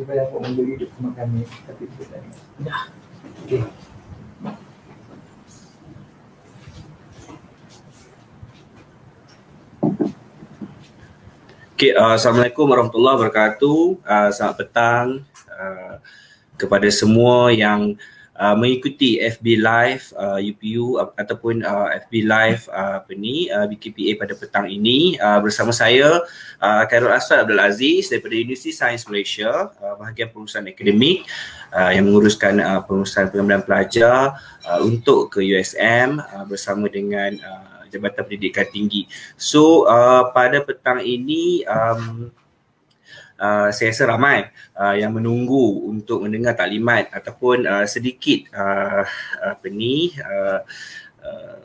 Supaya dapat lah memberi hidup sama kami Tapi kita tak ingat Ya Okay Okay, uh, Assalamualaikum warahmatullahi wabarakatuh uh, Selamat petang uh, Kepada semua yang uh, mengikuti FB Live uh, UPU uh, ataupun uh, FB Live uh, apa ni uh, BKPA pada petang ini uh, bersama saya uh, Khairul Aswad Abdul Aziz daripada Universiti Sains Malaysia uh, bahagian pengurusan akademik uh, yang menguruskan uh, pengurusan pengambilan pelajar uh, untuk ke USM uh, bersama dengan uh, Jabatan Pendidikan Tinggi. So uh, pada petang ini um, Uh, saya rasa ramai uh, yang menunggu untuk mendengar taklimat ataupun uh, sedikit uh, apa ni uh, uh,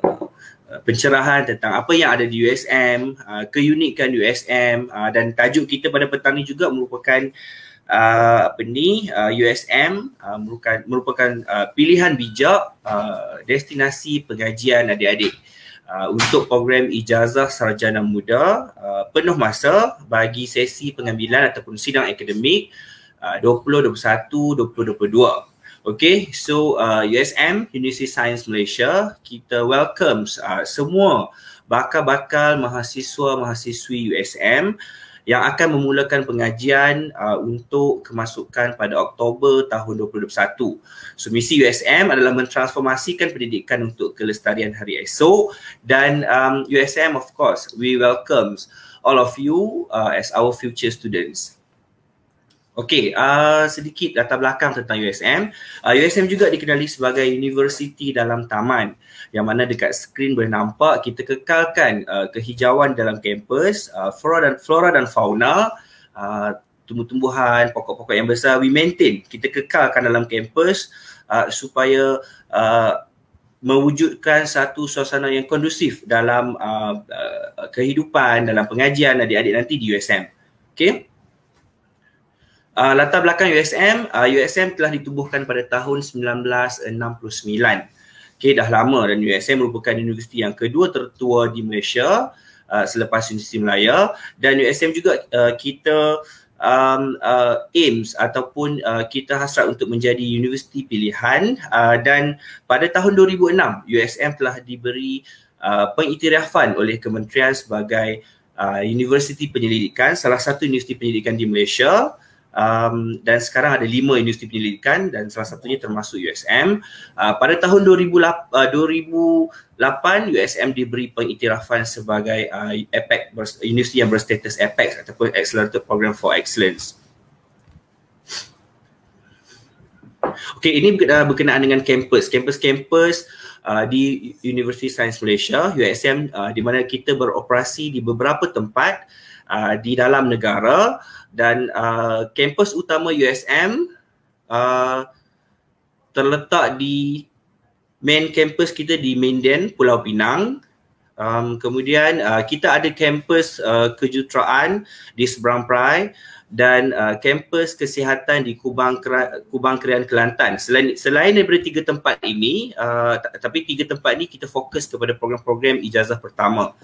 pencerahan tentang apa yang ada di USM, uh, keunikan USM uh, dan tajuk kita pada petang ni juga merupakan Uh, apa ni USM merupakan merupakan pilihan bijak destinasi pengajian adik-adik Ah, untuk program ijazah sarjana muda uh, penuh masa bagi sesi pengambilan ataupun sidang akademik uh, 2021 2022. Okay, so uh, ah, USM University Science Malaysia kita welcomes uh, semua bakal-bakal mahasiswa-mahasiswi USM uh, yang akan memulakan pengajian uh, untuk kemasukan pada Oktober tahun 2021. So misi USM adalah mentransformasikan pendidikan untuk kelestarian hari esok dan um, USM of course we welcomes all of you uh, as our future students. Okey, uh, sedikit latar belakang tentang USM. Uh, USM juga dikenali sebagai universiti dalam taman yang mana dekat skrin boleh nampak kita kekalkan uh, kehijauan dalam kampus, uh, flora dan flora dan fauna, uh, tumbuh-tumbuhan, pokok-pokok yang besar we maintain, kita kekalkan dalam kampus uh, supaya uh, mewujudkan satu suasana yang kondusif dalam uh, uh, kehidupan dalam pengajian adik-adik nanti di USM. Okey? Uh, latar belakang USM, uh, ah, USM telah ditubuhkan pada tahun 1969. Okey, dah lama dan USM merupakan universiti yang kedua tertua di Malaysia uh, selepas Universiti Melaya dan USM juga uh, kita um, uh, aims ataupun uh, kita hasrat untuk menjadi universiti pilihan uh, dan pada tahun 2006 USM telah diberi uh, pengiktirafan oleh kementerian sebagai uh, universiti penyelidikan, salah satu universiti penyelidikan di Malaysia um, dan sekarang ada lima industri penyelidikan dan salah satunya termasuk USM. Uh, pada tahun 2008, 2008 USM diberi pengiktirafan sebagai uh, APEC, universiti yang berstatus APEC ataupun Accelerated Program for Excellence. Okey, ini uh, berkenaan dengan kampus. Kampus-kampus uh, di University Science Malaysia, USM, uh, di mana kita beroperasi di beberapa tempat uh, di dalam negara dan uh, kampus utama USM uh, terletak di main campus kita di Minden, Pulau Pinang. Um, kemudian uh, kita ada kampus uh, kejuruteraan di Seberang Perai dan uh, kampus kesihatan di Kubang Kubang Krian Kelantan. Selain selain daripada tiga tempat ini, uh, tapi tiga tempat ini kita fokus kepada program-program ijazah pertama.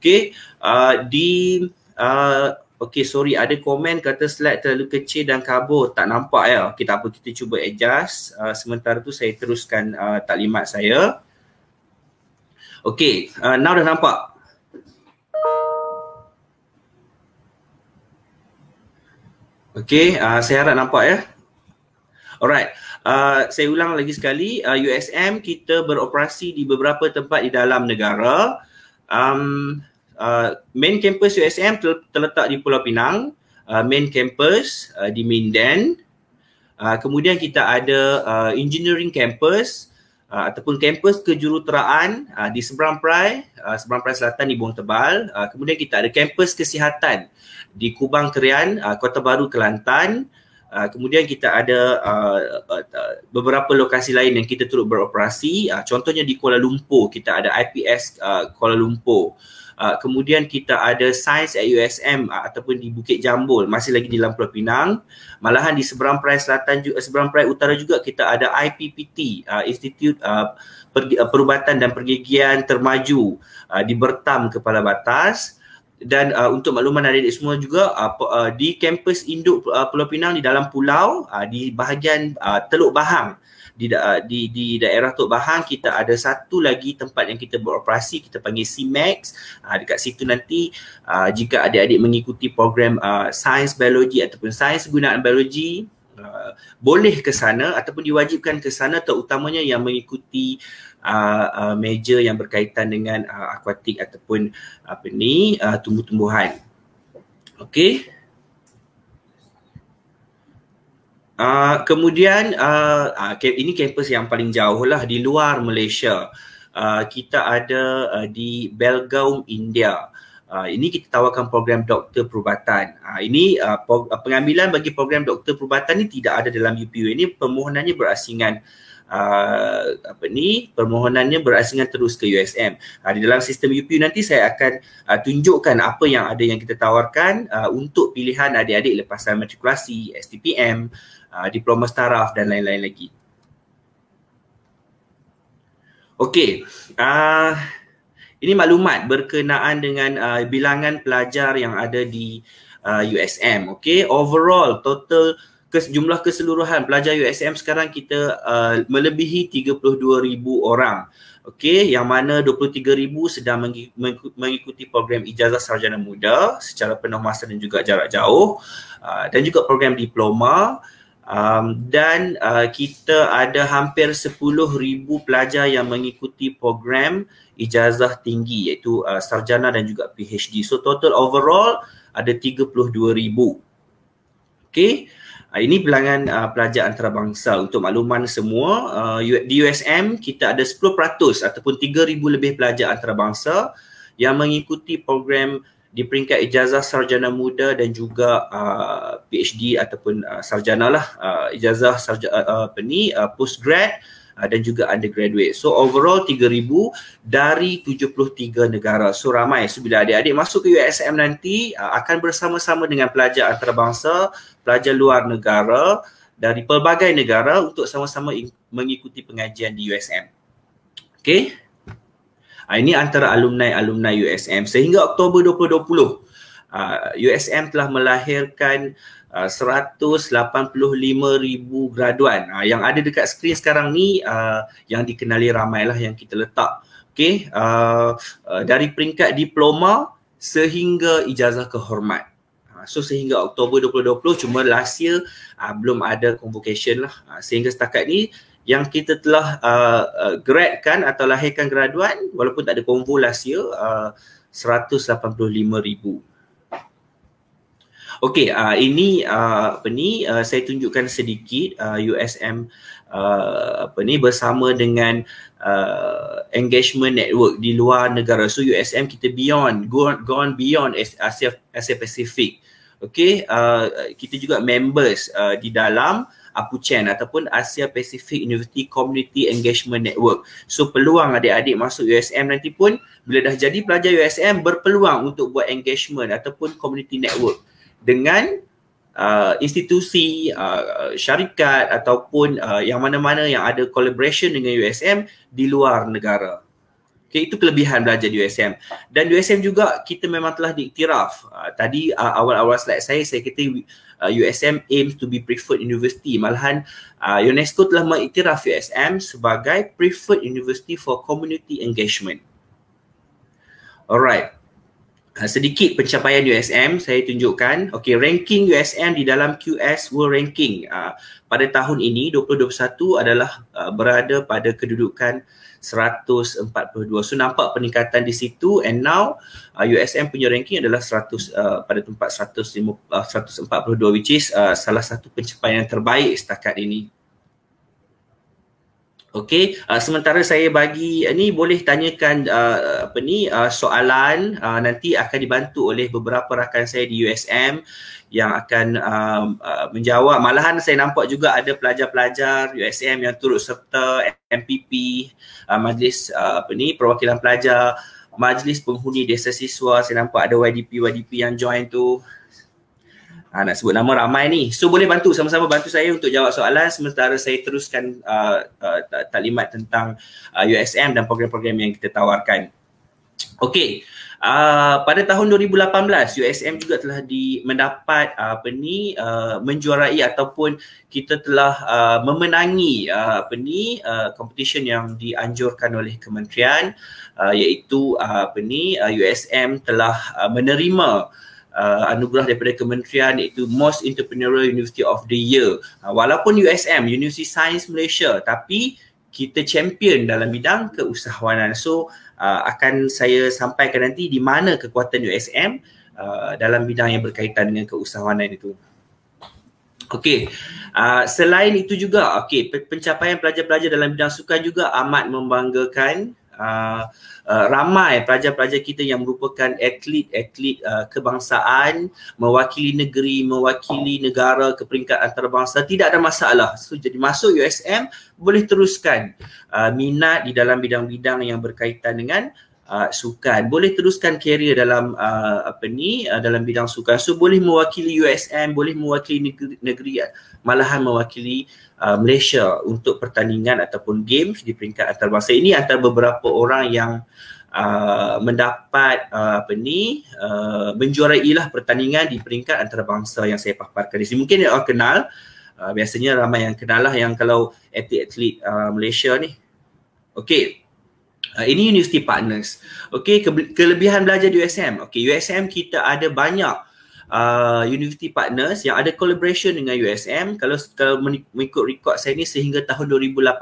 Okey, uh, di uh, Okay sorry ada komen kata slide terlalu kecil dan kabur tak nampak ya. Okay tak apa kita cuba adjust. Uh, sementara tu saya teruskan uh, taklimat saya. Okay uh, ah, now dah nampak. Okay uh, saya harap nampak ya. Alright. Uh, saya ulang lagi sekali uh, USM kita beroperasi di beberapa tempat di dalam negara. Um, Ah, main campus USM ter- terletak di Pulau Pinang, uh, main campus uh, di Minden. Uh, kemudian kita ada uh, engineering campus uh, ataupun campus kejuruteraan uh, di seberang Perai, uh, seberang Perai Selatan di Bung Tebal. Uh, kemudian kita ada campus kesihatan di Kubang Kerian, uh, Kota Baru Kelantan. Uh, kemudian kita ada uh, uh, beberapa lokasi lain yang kita turut beroperasi. Uh, contohnya di Kuala Lumpur kita ada IPS uh, Kuala Lumpur uh, kemudian kita ada Sains at USM uh, ah, ataupun di Bukit Jambul masih lagi di dalam Pinang malahan di seberang perai selatan juga eh, seberang perai utara juga kita ada IPPT uh, ah, Institute uh, per, uh, Perubatan dan Pergigian Termaju uh, di Bertam Kepala Batas dan uh, untuk makluman adik-adik semua juga uh, di kampus induk uh, Pulau Pinang di dalam pulau uh, di bahagian uh, Teluk Bahang di da- di di daerah Tok Bahang kita ada satu lagi tempat yang kita beroperasi kita panggil CMAX uh, ah, dekat situ nanti uh, jika adik-adik mengikuti program uh, sains biologi ataupun sains gunaan biologi uh, boleh ke sana ataupun diwajibkan ke sana terutamanya yang mengikuti uh, uh, major yang berkaitan dengan uh, akuatik ataupun apa ni uh, tumbuh-tumbuhan okey Uh, kemudian uh, uh, ini kampus yang paling jauh lah di luar Malaysia. Uh, kita ada uh, di Belgaum, India. Uh, ini kita tawarkan program doktor perubatan. Uh, ini uh, pengambilan bagi program doktor perubatan ini tidak ada dalam UPU. Ini permohonannya berasingan uh, apa ni? Permohonannya berasingan terus ke USM. Uh, di dalam sistem UPU nanti saya akan uh, tunjukkan apa yang ada yang kita tawarkan uh, untuk pilihan adik-adik lepasan matrikulasi STPM. Ah, diploma staraf dan lain-lain lagi. Okey, uh, ini maklumat berkenaan dengan uh, bilangan pelajar yang ada di uh, USM. Okey, overall total kes, jumlah keseluruhan pelajar USM sekarang kita uh, melebihi 32,000 orang. Okey, yang mana 23,000 sedang mengikuti program ijazah sarjana muda secara penuh masa dan juga jarak jauh uh, dan juga program diploma um, dan uh, kita ada hampir 10,000 pelajar yang mengikuti program ijazah tinggi iaitu uh, sarjana dan juga PhD. So total overall ada 32,000. Okay. Uh, ini bilangan uh, pelajar antarabangsa untuk makluman semua uh, di USM kita ada 10% ataupun 3000 lebih pelajar antarabangsa yang mengikuti program di peringkat ijazah sarjana muda dan juga uh, PhD ataupun uh, sarjana lah uh, ijazah sarjana uh, uh, apa ni uh, post grad uh, dan juga undergraduate. So overall 3000 dari 73 negara. So ramai. So bila adik-adik masuk ke USM nanti uh, akan bersama-sama dengan pelajar antarabangsa, pelajar luar negara dari pelbagai negara untuk sama-sama mengikuti pengajian di USM. Okay. Ah, ini antara alumni-alumni USM sehingga Oktober 2020 uh, USM telah melahirkan ah, uh, 185,000 graduan uh, yang ada dekat skrin sekarang ni uh, yang dikenali ramailah yang kita letak okay, uh, uh, dari peringkat diploma sehingga ijazah kehormat So sehingga Oktober 2020 cuma last year uh, belum ada convocation lah. Uh, sehingga setakat ni uh, yang kita telah uh, uh, gradkan atau lahirkan graduan walaupun tak ada konvo last year uh, 185 ribu. Okey, uh, ini uh, apa ni uh, saya tunjukkan sedikit uh, USM uh, apa ni bersama dengan uh, engagement network di luar negara. So USM kita beyond gone, gone beyond Asia Asia Pacific. Okey, uh, kita juga members uh, di dalam APUCEN ataupun Asia Pacific University Community Engagement Network. So peluang adik-adik masuk USM nanti pun bila dah jadi pelajar USM berpeluang untuk buat engagement ataupun community network dengan uh, institusi, uh, syarikat ataupun uh, yang mana-mana yang ada collaboration dengan USM di luar negara. Okay, itu kelebihan belajar di USM. Dan USM juga kita memang telah diiktiraf. Uh, tadi uh, awal-awal slide saya, saya kata uh, USM uh, aims to be preferred university. Malahan uh, UNESCO telah mengiktiraf USM sebagai preferred university for community engagement. Alright. Uh, sedikit pencapaian USM saya tunjukkan. Okay, ranking USM di dalam QS World Ranking uh, pada tahun ini 2021 adalah uh, berada pada kedudukan 142. So nampak peningkatan di situ and now uh, USM punya ranking adalah 100 uh, pada tempat 105, uh, 142 which is uh, salah satu pencapaian yang terbaik setakat ini Okey, uh, sementara saya bagi uh, ni boleh tanyakan uh, apa ni uh, soalan uh, nanti akan dibantu oleh beberapa rakan saya di USM yang akan uh, uh, menjawab. Malahan saya nampak juga ada pelajar-pelajar USM yang turut serta MPP uh, Majlis uh, apa ni perwakilan pelajar Majlis Penghuni Desa Siswa. Saya nampak ada YDP YDP yang join tu. Ha, nak sebut nama ramai ni. So boleh bantu sama-sama bantu saya untuk jawab soalan sementara saya teruskan uh, uh, taklimat tentang uh, USM dan program-program yang kita tawarkan. Okay, Uh, pada tahun 2018 USM juga telah di mendapat uh, apa ni uh, menjuarai ataupun kita telah uh, memenangi uh, apa ni uh, competition yang dianjurkan oleh kementerian uh, iaitu uh, apa ni uh, USM telah uh, menerima uh, uh, anugerah daripada kementerian iaitu Most Entrepreneurial University of the Year. Uh, walaupun USM, University Science Malaysia tapi kita champion dalam bidang keusahawanan. So uh, akan saya sampaikan nanti di mana kekuatan USM uh, dalam bidang yang berkaitan dengan keusahawanan itu. Okey. Uh, selain itu juga okey pencapaian pelajar-pelajar dalam bidang sukan juga amat membanggakan uh, ramai pelajar-pelajar kita yang merupakan atlet-atlet uh, ah, kebangsaan mewakili negeri, mewakili negara ke peringkat antarabangsa tidak ada masalah. So jadi masuk USM boleh teruskan uh, minat di dalam bidang-bidang yang berkaitan dengan uh, sukan boleh teruskan kerjaya dalam uh, apa ni uh, dalam bidang sukan so boleh mewakili USM boleh mewakili negeri, negeri malahan mewakili uh, Malaysia untuk pertandingan ataupun games di peringkat antarabangsa ini antara beberapa orang yang uh, mendapat uh, apa ni uh, menjuarai lah pertandingan di peringkat antarabangsa yang saya paparkan di sini mungkin anda kenal uh, biasanya ramai yang kenal lah yang kalau atlet-atlet uh, Malaysia ni Okey, Ah, ini universiti partners. Okey, ke- kelebihan belajar di USM. Okey, USM kita ada banyak uh, ah, universiti partners yang ada collaboration dengan USM. Kalau, kalau mengikut rekod saya ni sehingga tahun 2018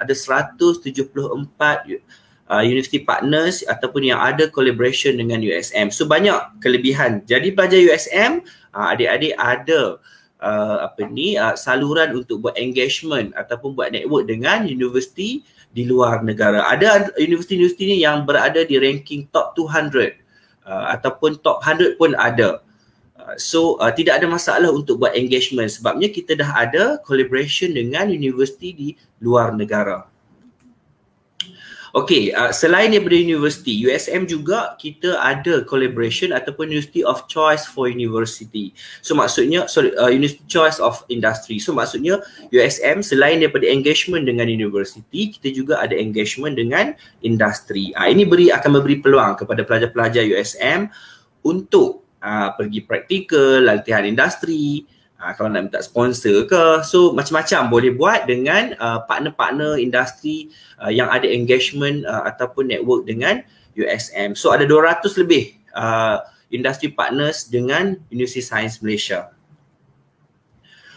ada 174 uh, universiti partners ataupun yang ada collaboration dengan USM. So banyak kelebihan. Jadi pelajar USM, uh, ah, adik-adik ada uh, apa ni uh, saluran untuk buat engagement ataupun buat network dengan universiti uh, di luar negara. Ada universiti-universiti ni yang berada di ranking top 200 uh, ataupun top 100 pun ada. Uh, so uh, tidak ada masalah untuk buat engagement sebabnya kita dah ada collaboration dengan universiti di luar negara. Okay, uh, selain daripada universiti, USM juga kita ada collaboration ataupun University of Choice for University. So maksudnya, sorry, uh, University Choice of Industry. So maksudnya USM selain daripada engagement dengan universiti, kita juga ada engagement dengan industri. Uh, ini beri akan memberi peluang kepada pelajar-pelajar USM untuk uh, pergi praktikal, latihan industri, uh, kalau nak minta sponsor ke so macam-macam boleh buat dengan uh, partner-partner industri uh, yang ada engagement uh, ataupun network dengan USM so ada 200 lebih uh, industri partners dengan University Science Malaysia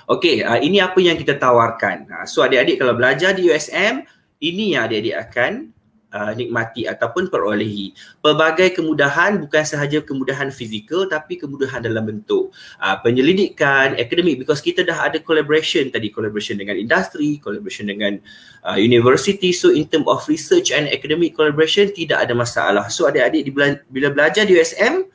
Okay, uh, ini apa yang kita tawarkan. Uh, so adik-adik kalau belajar di USM, ini yang adik-adik akan uh, nikmati ataupun perolehi. Pelbagai kemudahan bukan sahaja kemudahan fizikal tapi kemudahan dalam bentuk uh, penyelidikan, akademik because kita dah ada collaboration tadi, collaboration dengan industri, collaboration dengan uh, university. So in term of research and academic collaboration tidak ada masalah. So adik-adik bila belajar di USM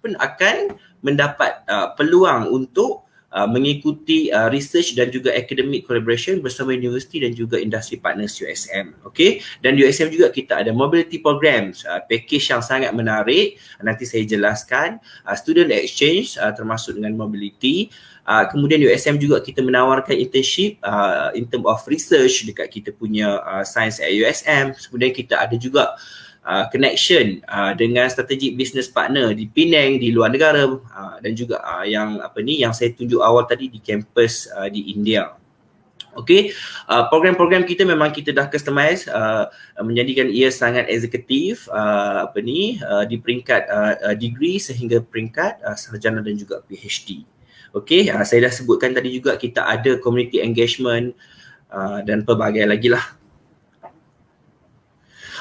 pun akan mendapat uh, peluang untuk Uh, mengikuti uh, research dan juga academic collaboration bersama universiti dan juga industri partners USM. Okay. Dan USM juga kita ada mobility programs, uh, package yang sangat menarik. Uh, nanti saya jelaskan. Uh, student exchange uh, termasuk dengan mobility. Uh, kemudian USM juga kita menawarkan internship uh, in term of research dekat kita punya uh, science at USM. Kemudian kita ada juga uh, uh, connection uh, dengan strategic business partner di Penang di luar negara uh, dan juga uh, yang apa ni yang saya tunjuk awal tadi di kampus uh, di India. Okey, uh, program-program kita memang kita dah customize uh, menjadikan ia sangat eksekutif uh, apa ni uh, di peringkat uh, uh degree sehingga peringkat uh, sarjana dan juga PhD. Okey, uh, saya dah sebutkan tadi juga kita ada community engagement uh, dan pelbagai lagi lah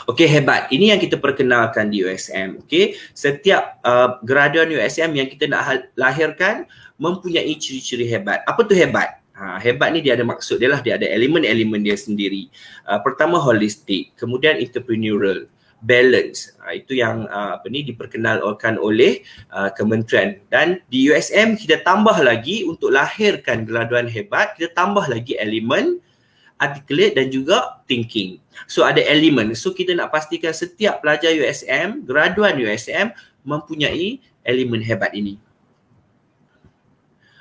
Okey hebat. Ini yang kita perkenalkan di USM. Okey. Setiap uh, graduan USM yang kita nak lahirkan mempunyai ciri-ciri hebat. Apa tu hebat? Ha, hebat ni dia ada maksud dia lah. Dia ada elemen-elemen dia sendiri. Uh, pertama holistik, kemudian entrepreneurial, balance. Uh, itu yang uh, apa ni diperkenalkan oleh uh, kementerian. Dan di USM kita tambah lagi untuk lahirkan graduan hebat, kita tambah lagi elemen uh, articulate dan juga thinking. So ada elemen. So kita nak pastikan setiap pelajar USM, graduan USM mempunyai elemen hebat ini.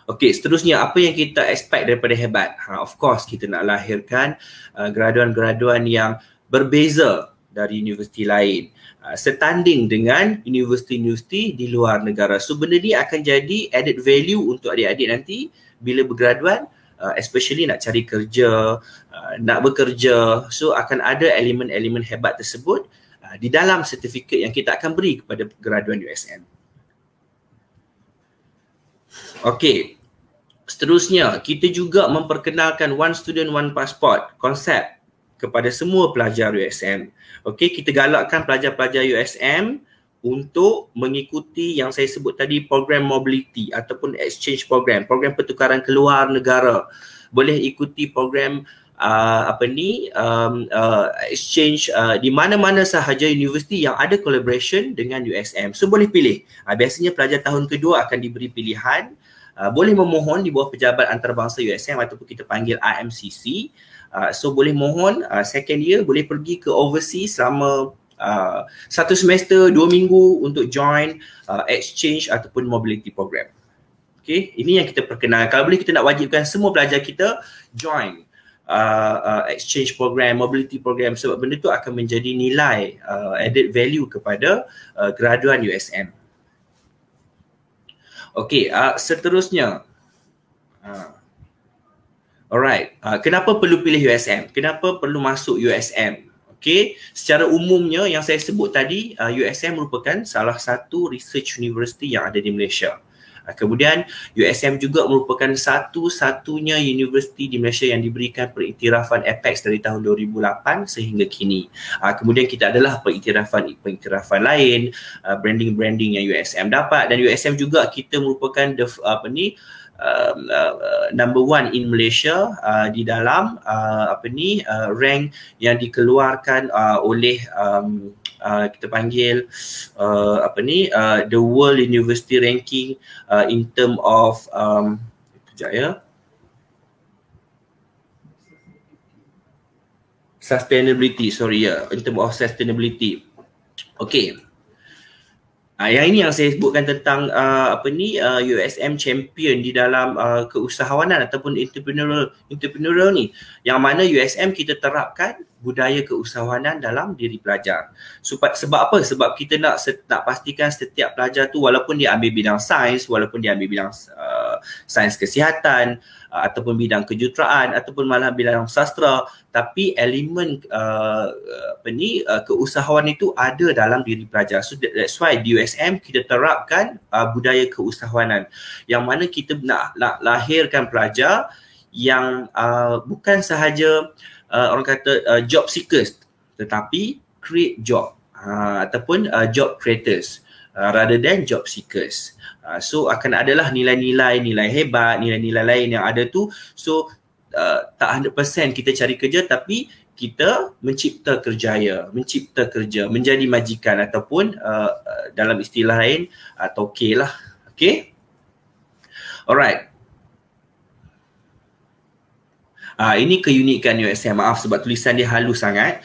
Okey, seterusnya apa yang kita expect daripada hebat? Ha, of course kita nak lahirkan uh, graduan-graduan yang berbeza dari universiti lain. Uh, setanding dengan universiti-universiti di luar negara. So benda ni akan jadi added value untuk adik-adik nanti bila bergraduan, uh, especially nak cari kerja, Uh, nak bekerja so akan ada elemen-elemen hebat tersebut uh, di dalam sertifikat yang kita akan beri kepada graduan USM. Okay, Seterusnya, kita juga memperkenalkan one student one passport konsep kepada semua pelajar USM. Okey, kita galakkan pelajar-pelajar USM untuk mengikuti yang saya sebut tadi program mobility ataupun exchange program, program pertukaran keluar negara. Boleh ikuti program uh, uh, apa ni um, uh, exchange uh, di mana-mana sahaja universiti yang ada collaboration dengan USM. So boleh pilih. Uh, biasanya pelajar tahun kedua akan diberi pilihan uh, boleh memohon di bawah pejabat antarabangsa USM ataupun kita panggil IMCC. Uh, ah, so boleh mohon uh, second year boleh pergi ke overseas selama Uh, satu semester, dua minggu untuk join uh, exchange ataupun mobility program. Okay, ini yang kita perkenalkan. Kalau boleh kita nak wajibkan semua pelajar kita join Uh, uh, exchange program, mobility program sebab benda tu akan menjadi nilai uh, added value kepada uh, graduan USM. Okey, uh, seterusnya. Uh, alright, uh, kenapa perlu pilih USM? Kenapa perlu masuk USM? Okay, secara umumnya yang saya sebut tadi, uh, USM merupakan salah satu research university yang ada di Malaysia. Kemudian USM juga merupakan satu-satunya universiti di Malaysia yang diberikan periktirafan APEX dari tahun 2008 sehingga kini. Ah, kemudian kita adalah periktirafan-periktirafan lain, ah, branding-branding yang USM dapat dan USM juga kita merupakan the, apa ni, Um, uh, uh, number one in Malaysia uh, di dalam uh, apa ni uh, rank yang dikeluarkan uh, oleh um, Uh, kita panggil uh, apa ni uh, the world university ranking uh, in term of um kejap ya sustainability sorry ya yeah, in term of sustainability okay Ah yang ini yang saya sebutkan tentang uh, apa ni uh, ah, USM champion di dalam uh, keusahawanan ataupun entrepreneurial entrepreneurial ni. Yang mana USM kita terapkan budaya keusahawanan dalam diri pelajar. Sebab, sebab apa? Sebab kita nak set nak pastikan setiap pelajar tu walaupun dia ambil bidang sains, walaupun dia ambil bidang uh, sains kesihatan uh, ataupun bidang kejuruteraan ataupun malah bidang sastra, tapi elemen uh, apa ni uh, keusahawan itu ada dalam diri pelajar. So that's why di USM kita terapkan uh, budaya keusahawanan yang mana kita nak, nak lahirkan pelajar yang uh, bukan sahaja uh, uh, orang kata uh, job seekers tetapi create job uh, ataupun uh, job creators uh, rather than job seekers uh, so akan adalah nilai-nilai nilai hebat nilai-nilai lain yang ada tu so uh, tak 100% kita cari kerja tapi kita mencipta kerjaya mencipta kerja menjadi majikan ataupun uh, uh, dalam istilah lain uh, lah. Okay, alright Ah uh, ini keunikan USM. Maaf sebab tulisan dia halus sangat.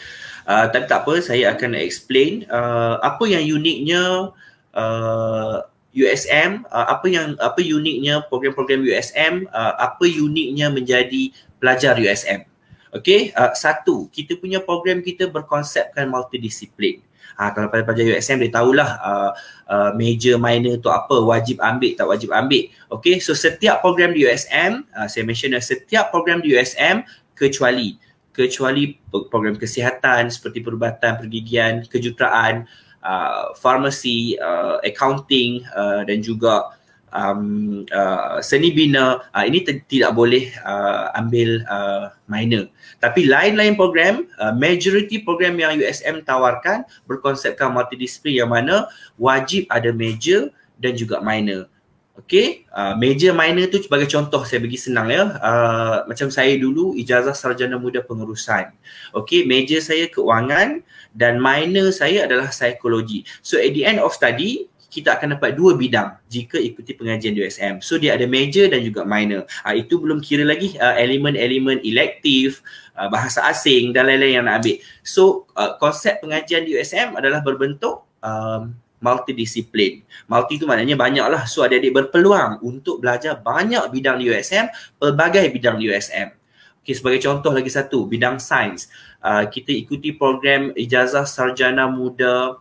uh, tapi tak apa saya akan explain uh, apa yang uniknya uh, ah, USM, uh, apa yang apa uniknya program-program USM, uh, apa uniknya menjadi pelajar USM. Okey, uh, satu, kita punya program kita berkonsepkan multidisiplin ha, kalau pelajar USM dia tahulah uh, uh, major minor tu apa wajib ambil tak wajib ambil okey so setiap program di USM uh, saya mention setiap program di USM kecuali kecuali program kesihatan seperti perubatan pergigian kejuruteraan uh, farmasi uh, accounting uh, dan juga um, uh, seni bina uh, ini tidak boleh uh, ambil uh, minor. Tapi lain-lain program, uh, majority program yang USM tawarkan berkonsepkan multidisiplin yang mana wajib ada major dan juga minor. Okay, uh, major minor tu sebagai contoh saya bagi senang ya. Uh, macam saya dulu ijazah sarjana muda pengurusan. Okay, major saya keuangan dan minor saya adalah psikologi. So at the end of study, kita akan dapat dua bidang jika ikuti pengajian di USM. So dia ada major dan juga minor. Uh, itu belum kira lagi uh, ah, elemen-elemen elektif, uh, ah, bahasa asing dan lain-lain yang nak ambil. So uh, konsep pengajian di USM adalah berbentuk um, multidisiplin. Multi tu maknanya banyaklah. So ada adik berpeluang untuk belajar banyak bidang di USM, pelbagai bidang di USM. Okay, sebagai contoh lagi satu, bidang sains. Uh, kita ikuti program ijazah sarjana muda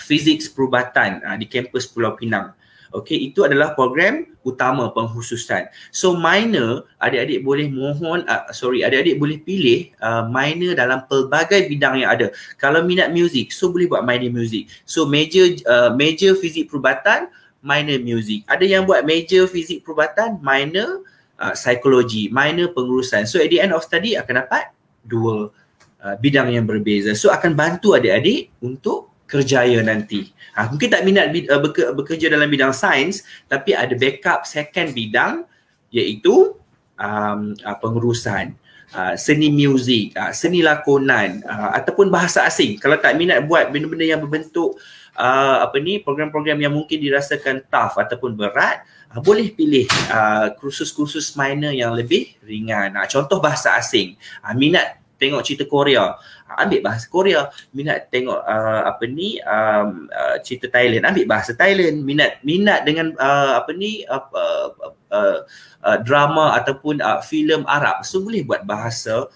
fizik perubatan uh, di kampus Pulau Pinang. Okey, itu adalah program utama penghususan. So minor adik-adik boleh mohon uh, sorry adik-adik boleh pilih uh, minor dalam pelbagai bidang yang ada. Kalau minat music, so boleh buat minor music. So major uh, major fizik perubatan, minor music. Ada yang buat major fizik perubatan, minor uh, psikologi, minor pengurusan. So at the end of study akan dapat dua uh, bidang yang berbeza. So akan bantu adik-adik untuk kerjaya nanti. Ha, mungkin tak minat uh, bekerja dalam bidang sains tapi ada backup second bidang iaitu um, uh, pengurusan, uh, seni muzik, uh, seni lakonan uh, ataupun bahasa asing. Kalau tak minat buat benda-benda yang berbentuk uh, apa ni program-program yang mungkin dirasakan tough ataupun berat, uh, boleh pilih uh, kursus-kursus minor yang lebih ringan. Uh, contoh bahasa asing. Uh, minat tengok cerita Korea, ambil bahasa Korea minat tengok uh, apa ni um, uh, cerita Thailand ambil bahasa Thailand minat minat dengan uh, apa ni apa uh, uh, uh, uh, drama ataupun uh, filem Arab so boleh buat bahasa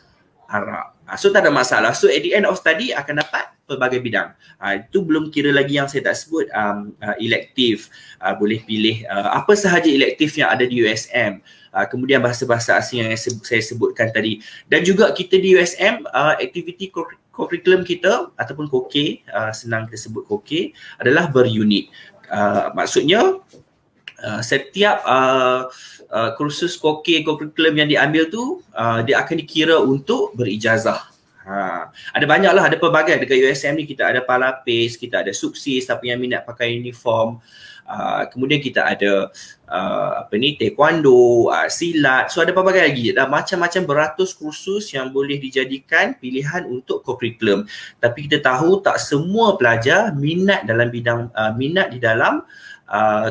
Arab uh, so tak ada masalah so at the end of study akan dapat pelbagai bidang. Ha, itu belum kira lagi yang saya tak sebut um, uh, elektif. Uh, ah, boleh pilih uh, apa sahaja elektif yang ada di USM uh, kemudian bahasa-bahasa asing yang saya sebutkan tadi dan juga kita di USM uh, ah, aktiviti curriculum kita ataupun KOKE uh, ah, senang kita sebut KOKE adalah berunit uh, maksudnya Uh, setiap uh, uh, kursus koke kurikulum yang diambil tu uh, dia akan dikira untuk berijazah. Ha. Ada banyak lah, ada pelbagai dekat USM ni kita ada palapis, kita ada suksis, siapa yang minat pakai uniform. Ah, kemudian kita ada uh, apa ni taekwondo, uh, silat. So ada pelbagai lagi. Ada macam-macam beratus kursus yang boleh dijadikan pilihan untuk kurikulum. Tapi kita tahu tak semua pelajar minat dalam bidang uh, minat di dalam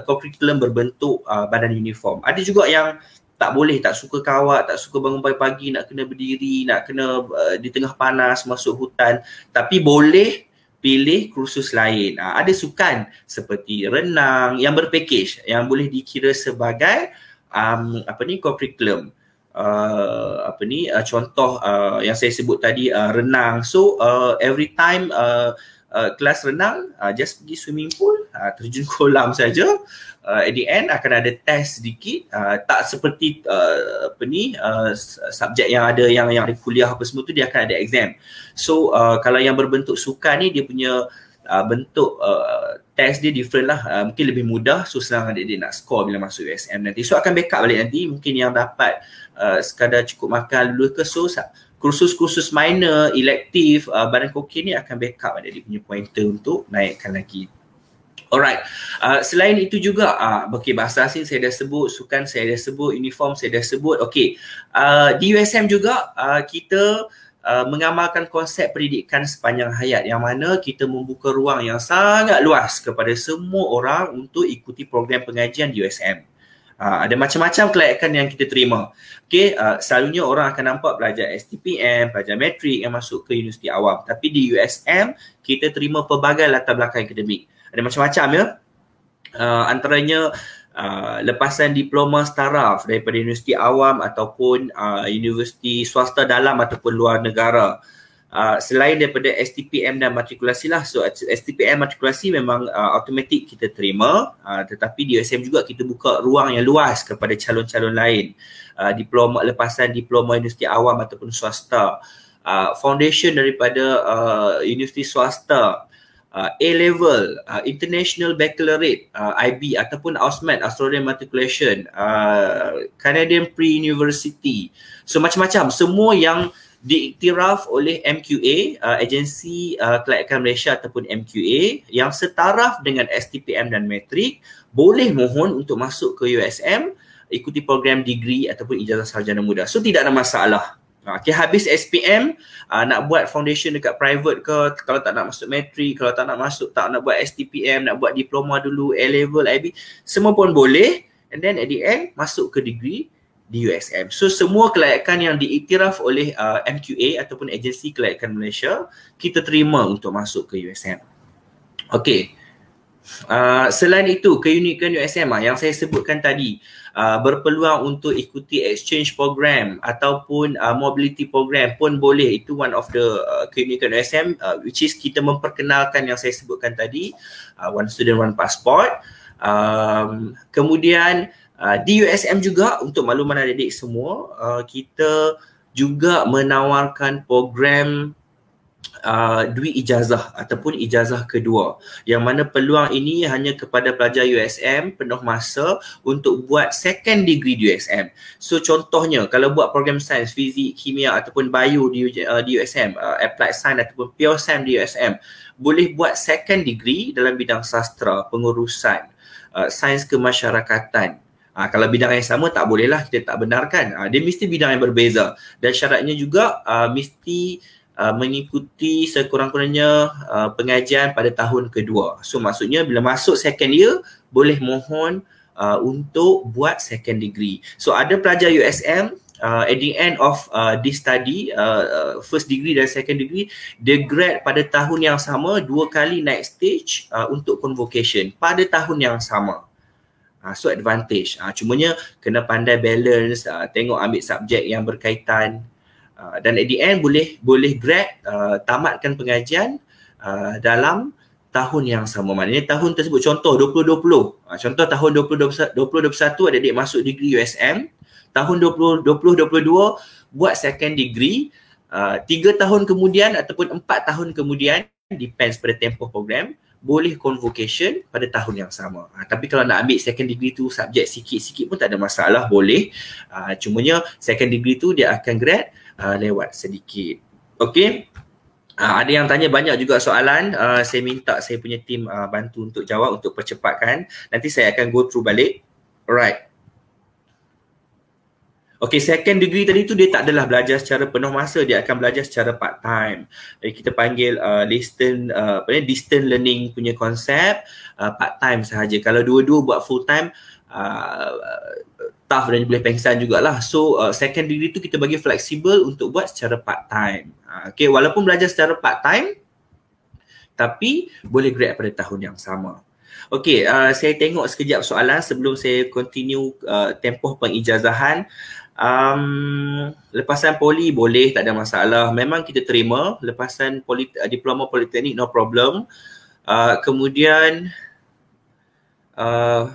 kurikulum uh, berbentuk uh, badan uniform. Ada juga yang tak boleh tak suka kawat tak suka bangun pagi-pagi nak kena berdiri nak kena uh, di tengah panas masuk hutan tapi boleh pilih kursus lain. Uh, ada sukan seperti renang yang berpackage yang boleh dikira sebagai um, apa ni curriculum. Uh, apa ni uh, contoh uh, yang saya sebut tadi uh, renang. So uh, every time uh, uh, kelas renang uh, just pergi swimming pool, uh, terjun kolam saja uh, at the end akan ada test sedikit uh, tak seperti uh, apa ni uh, subjek yang ada yang yang ada kuliah apa semua tu dia akan ada exam so uh, kalau yang berbentuk sukan ni dia punya uh, bentuk uh, test dia different lah uh, mungkin lebih mudah so senang dia, dia nak score bila masuk USM nanti so akan backup balik nanti mungkin yang dapat uh, sekadar cukup makan dulu ke so kursus-kursus minor, elective, uh, badan kokain ni akan backup ada dia punya pointer untuk naikkan lagi Alright. Uh, selain itu juga, uh, okay, bahasa asing saya dah sebut, sukan saya dah sebut, uniform saya dah sebut. Okay. Uh, di USM juga, uh, kita Uh, mengamalkan konsep pendidikan sepanjang hayat yang mana kita membuka ruang yang sangat luas kepada semua orang untuk ikuti program pengajian di USM. Uh, ada macam-macam kelayakan yang kita terima. Okey, uh, selalunya orang akan nampak pelajar STPM, pelajar metrik yang masuk ke universiti awam. Tapi di USM, kita terima pelbagai latar belakang akademik ada macam-macam ya. Uh, antaranya uh, lepasan diploma staraf daripada universiti awam ataupun uh, universiti swasta dalam ataupun luar negara. Uh, selain daripada STPM dan matrikulasi lah so STPM matrikulasi memang uh, automatik kita terima uh, tetapi di USM juga kita buka ruang yang luas kepada calon-calon lain uh, diploma lepasan diploma universiti awam ataupun swasta uh, foundation daripada uh, universiti swasta uh, A-level, uh, International Baccalaureate, uh, IB ataupun AUSMED, Australian Matriculation, uh, Canadian Pre-University. So macam-macam, semua yang diiktiraf oleh MQA, uh, Agensi uh, Kelayakan Malaysia ataupun MQA yang setaraf dengan STPM dan Metrik boleh mohon untuk masuk ke USM ikuti program degree ataupun ijazah sarjana muda. So tidak ada masalah Ha, okay, habis SPM, uh, ha, nak buat foundation dekat private ke, kalau tak nak masuk matri, kalau tak nak masuk, tak nak buat STPM, nak buat diploma dulu, A-level, IB, semua pun boleh. And then at the end, masuk ke degree di USM. So, semua kelayakan yang diiktiraf oleh uh, ha, MQA ataupun agensi kelayakan Malaysia, kita terima untuk masuk ke USM. Okay. Uh, selain itu, keunikan USM ah, yang saya sebutkan tadi uh, berpeluang untuk ikuti exchange program ataupun uh, mobility program pun boleh. Itu one of the uh, keunikan USM uh, which is kita memperkenalkan yang saya sebutkan tadi uh, one student one passport. Um, kemudian uh, di USM juga untuk makluman adik-adik semua uh, kita juga menawarkan program uh, duit ijazah ataupun ijazah kedua yang mana peluang ini hanya kepada pelajar USM penuh masa untuk buat second degree di USM. So contohnya kalau buat program sains, fizik, kimia ataupun bio di, uh, di USM, uh, applied science ataupun pure science di USM, boleh buat second degree dalam bidang sastra, pengurusan, uh, sains kemasyarakatan. Ha, kalau bidang yang sama tak bolehlah kita tak benarkan. Ha, dia mesti bidang yang berbeza dan syaratnya juga uh, mesti Uh, mengikuti sekurang-kurangnya uh, pengajian pada tahun kedua. So maksudnya bila masuk second year boleh mohon uh, untuk buat second degree. So ada pelajar USM uh, at the end of uh, this study uh, uh first degree dan second degree dia grad pada tahun yang sama dua kali naik stage uh, untuk convocation pada tahun yang sama. Uh, so advantage. Uh, cumanya kena pandai balance uh, tengok ambil subjek yang berkaitan Ah, dan at the end boleh boleh grad uh, ah, tamatkan pengajian uh, dalam tahun yang sama maknanya tahun tersebut contoh 2020 uh, contoh tahun 2020 2021 ada dia masuk degree USM tahun 2020 2022 buat second degree tiga uh, tahun kemudian ataupun empat tahun kemudian depends pada tempoh program boleh convocation pada tahun yang sama. Ha, tapi kalau nak ambil second degree tu subjek sikit-sikit pun tak ada masalah boleh. Ha, cumanya second degree tu dia akan grad uh, lewat sedikit. Okey. Uh, ada yang tanya banyak juga soalan. Uh, saya minta saya punya tim uh, bantu untuk jawab untuk percepatkan. Nanti saya akan go through balik. Alright. Okay, second degree tadi tu dia tak adalah belajar secara penuh masa. Dia akan belajar secara part time. Jadi kita panggil uh, distant, uh, apa ni, Distance learning punya konsep. Uh, part time sahaja. Kalau dua-dua buat full time, tough dan boleh pengsan jugalah. So uh, second degree tu kita bagi flexible untuk buat secara part time. Uh, ha, okay walaupun belajar secara part time tapi boleh grad pada tahun yang sama. Okay uh, saya tengok sekejap soalan sebelum saya continue uh, tempoh pengijazahan. Um, lepasan poli boleh tak ada masalah. Memang kita terima lepasan poli, uh, diploma politeknik no problem. Uh, kemudian uh,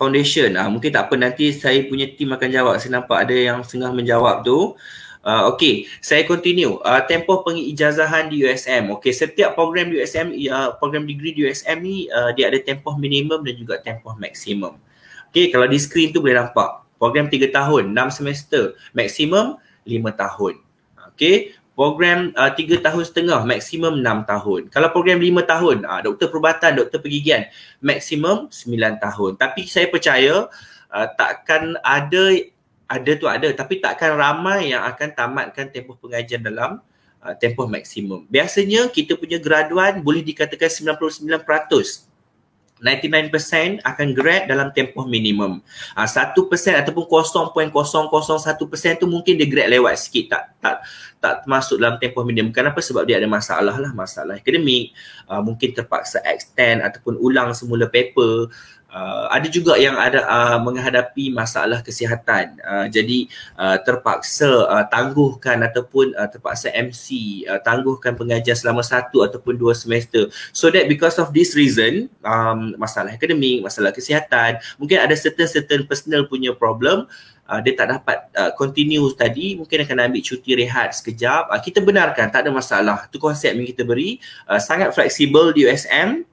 foundation. Uh, mungkin tak apa nanti saya punya team akan jawab. Saya nampak ada yang sengah menjawab tu. Uh, ah, okay, saya continue. Uh, tempoh pengijazahan di USM. Okay, setiap program USM, uh, ya, program degree di USM ni uh, dia ada tempoh minimum dan juga tempoh maksimum. Okay, kalau di screen tu boleh nampak. Program tiga tahun, enam semester. Maksimum lima tahun. Okay, program uh, 3 tahun setengah maksimum enam tahun kalau program lima tahun uh, doktor perubatan doktor pergigian maksimum sembilan tahun tapi saya percaya uh, takkan ada ada tu ada tapi takkan ramai yang akan tamatkan tempoh pengajian dalam uh, tempoh maksimum biasanya kita punya graduan boleh dikatakan 99% 99% akan grad dalam tempoh minimum. Uh, ah, 1% ataupun 0.001% tu mungkin dia grad lewat sikit tak tak tak masuk dalam tempoh minimum. Kenapa? Sebab dia ada masalah lah, masalah akademik. Uh, mungkin terpaksa extend ataupun ulang semula paper. Uh, ada juga yang ada uh, menghadapi masalah kesihatan uh, jadi uh, terpaksa uh, tangguhkan ataupun uh, terpaksa MC uh, tangguhkan pengajian selama satu ataupun dua semester so that because of this reason um, masalah akademik masalah kesihatan mungkin ada certain-certain personal punya problem uh, dia tak dapat uh, continue tadi mungkin akan ambil cuti rehat sekejap uh, kita benarkan tak ada masalah tu konsep yang kita beri uh, sangat fleksibel di USM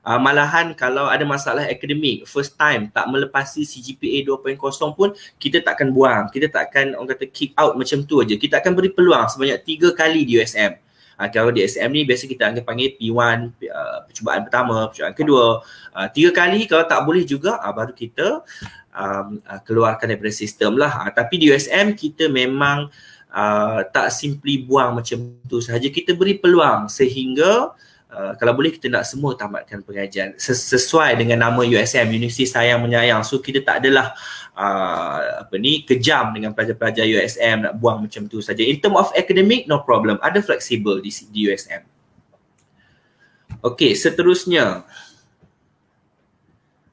Uh, malahan kalau ada masalah akademik first time tak melepasi CGPA 2.0 pun kita tak akan buang kita tak akan orang kata kick out macam tu aja kita akan beri peluang sebanyak tiga kali di USM uh, ah, kalau di USM ni biasa kita anggap panggil P1 uh, ah, percubaan pertama percubaan kedua tiga kali kalau tak boleh juga uh, baru kita um, uh, keluarkan daripada sistem lah uh, tapi di USM kita memang uh, tak simply buang macam tu sahaja kita beri peluang sehingga Uh, kalau boleh kita nak semua tamatkan pengajian sesuai dengan nama USM Universiti Sayang Menyayang so kita tak adalah uh, apa ni kejam dengan pelajar-pelajar USM nak buang macam tu saja in term of academic no problem ada fleksibel di, di USM Okey, seterusnya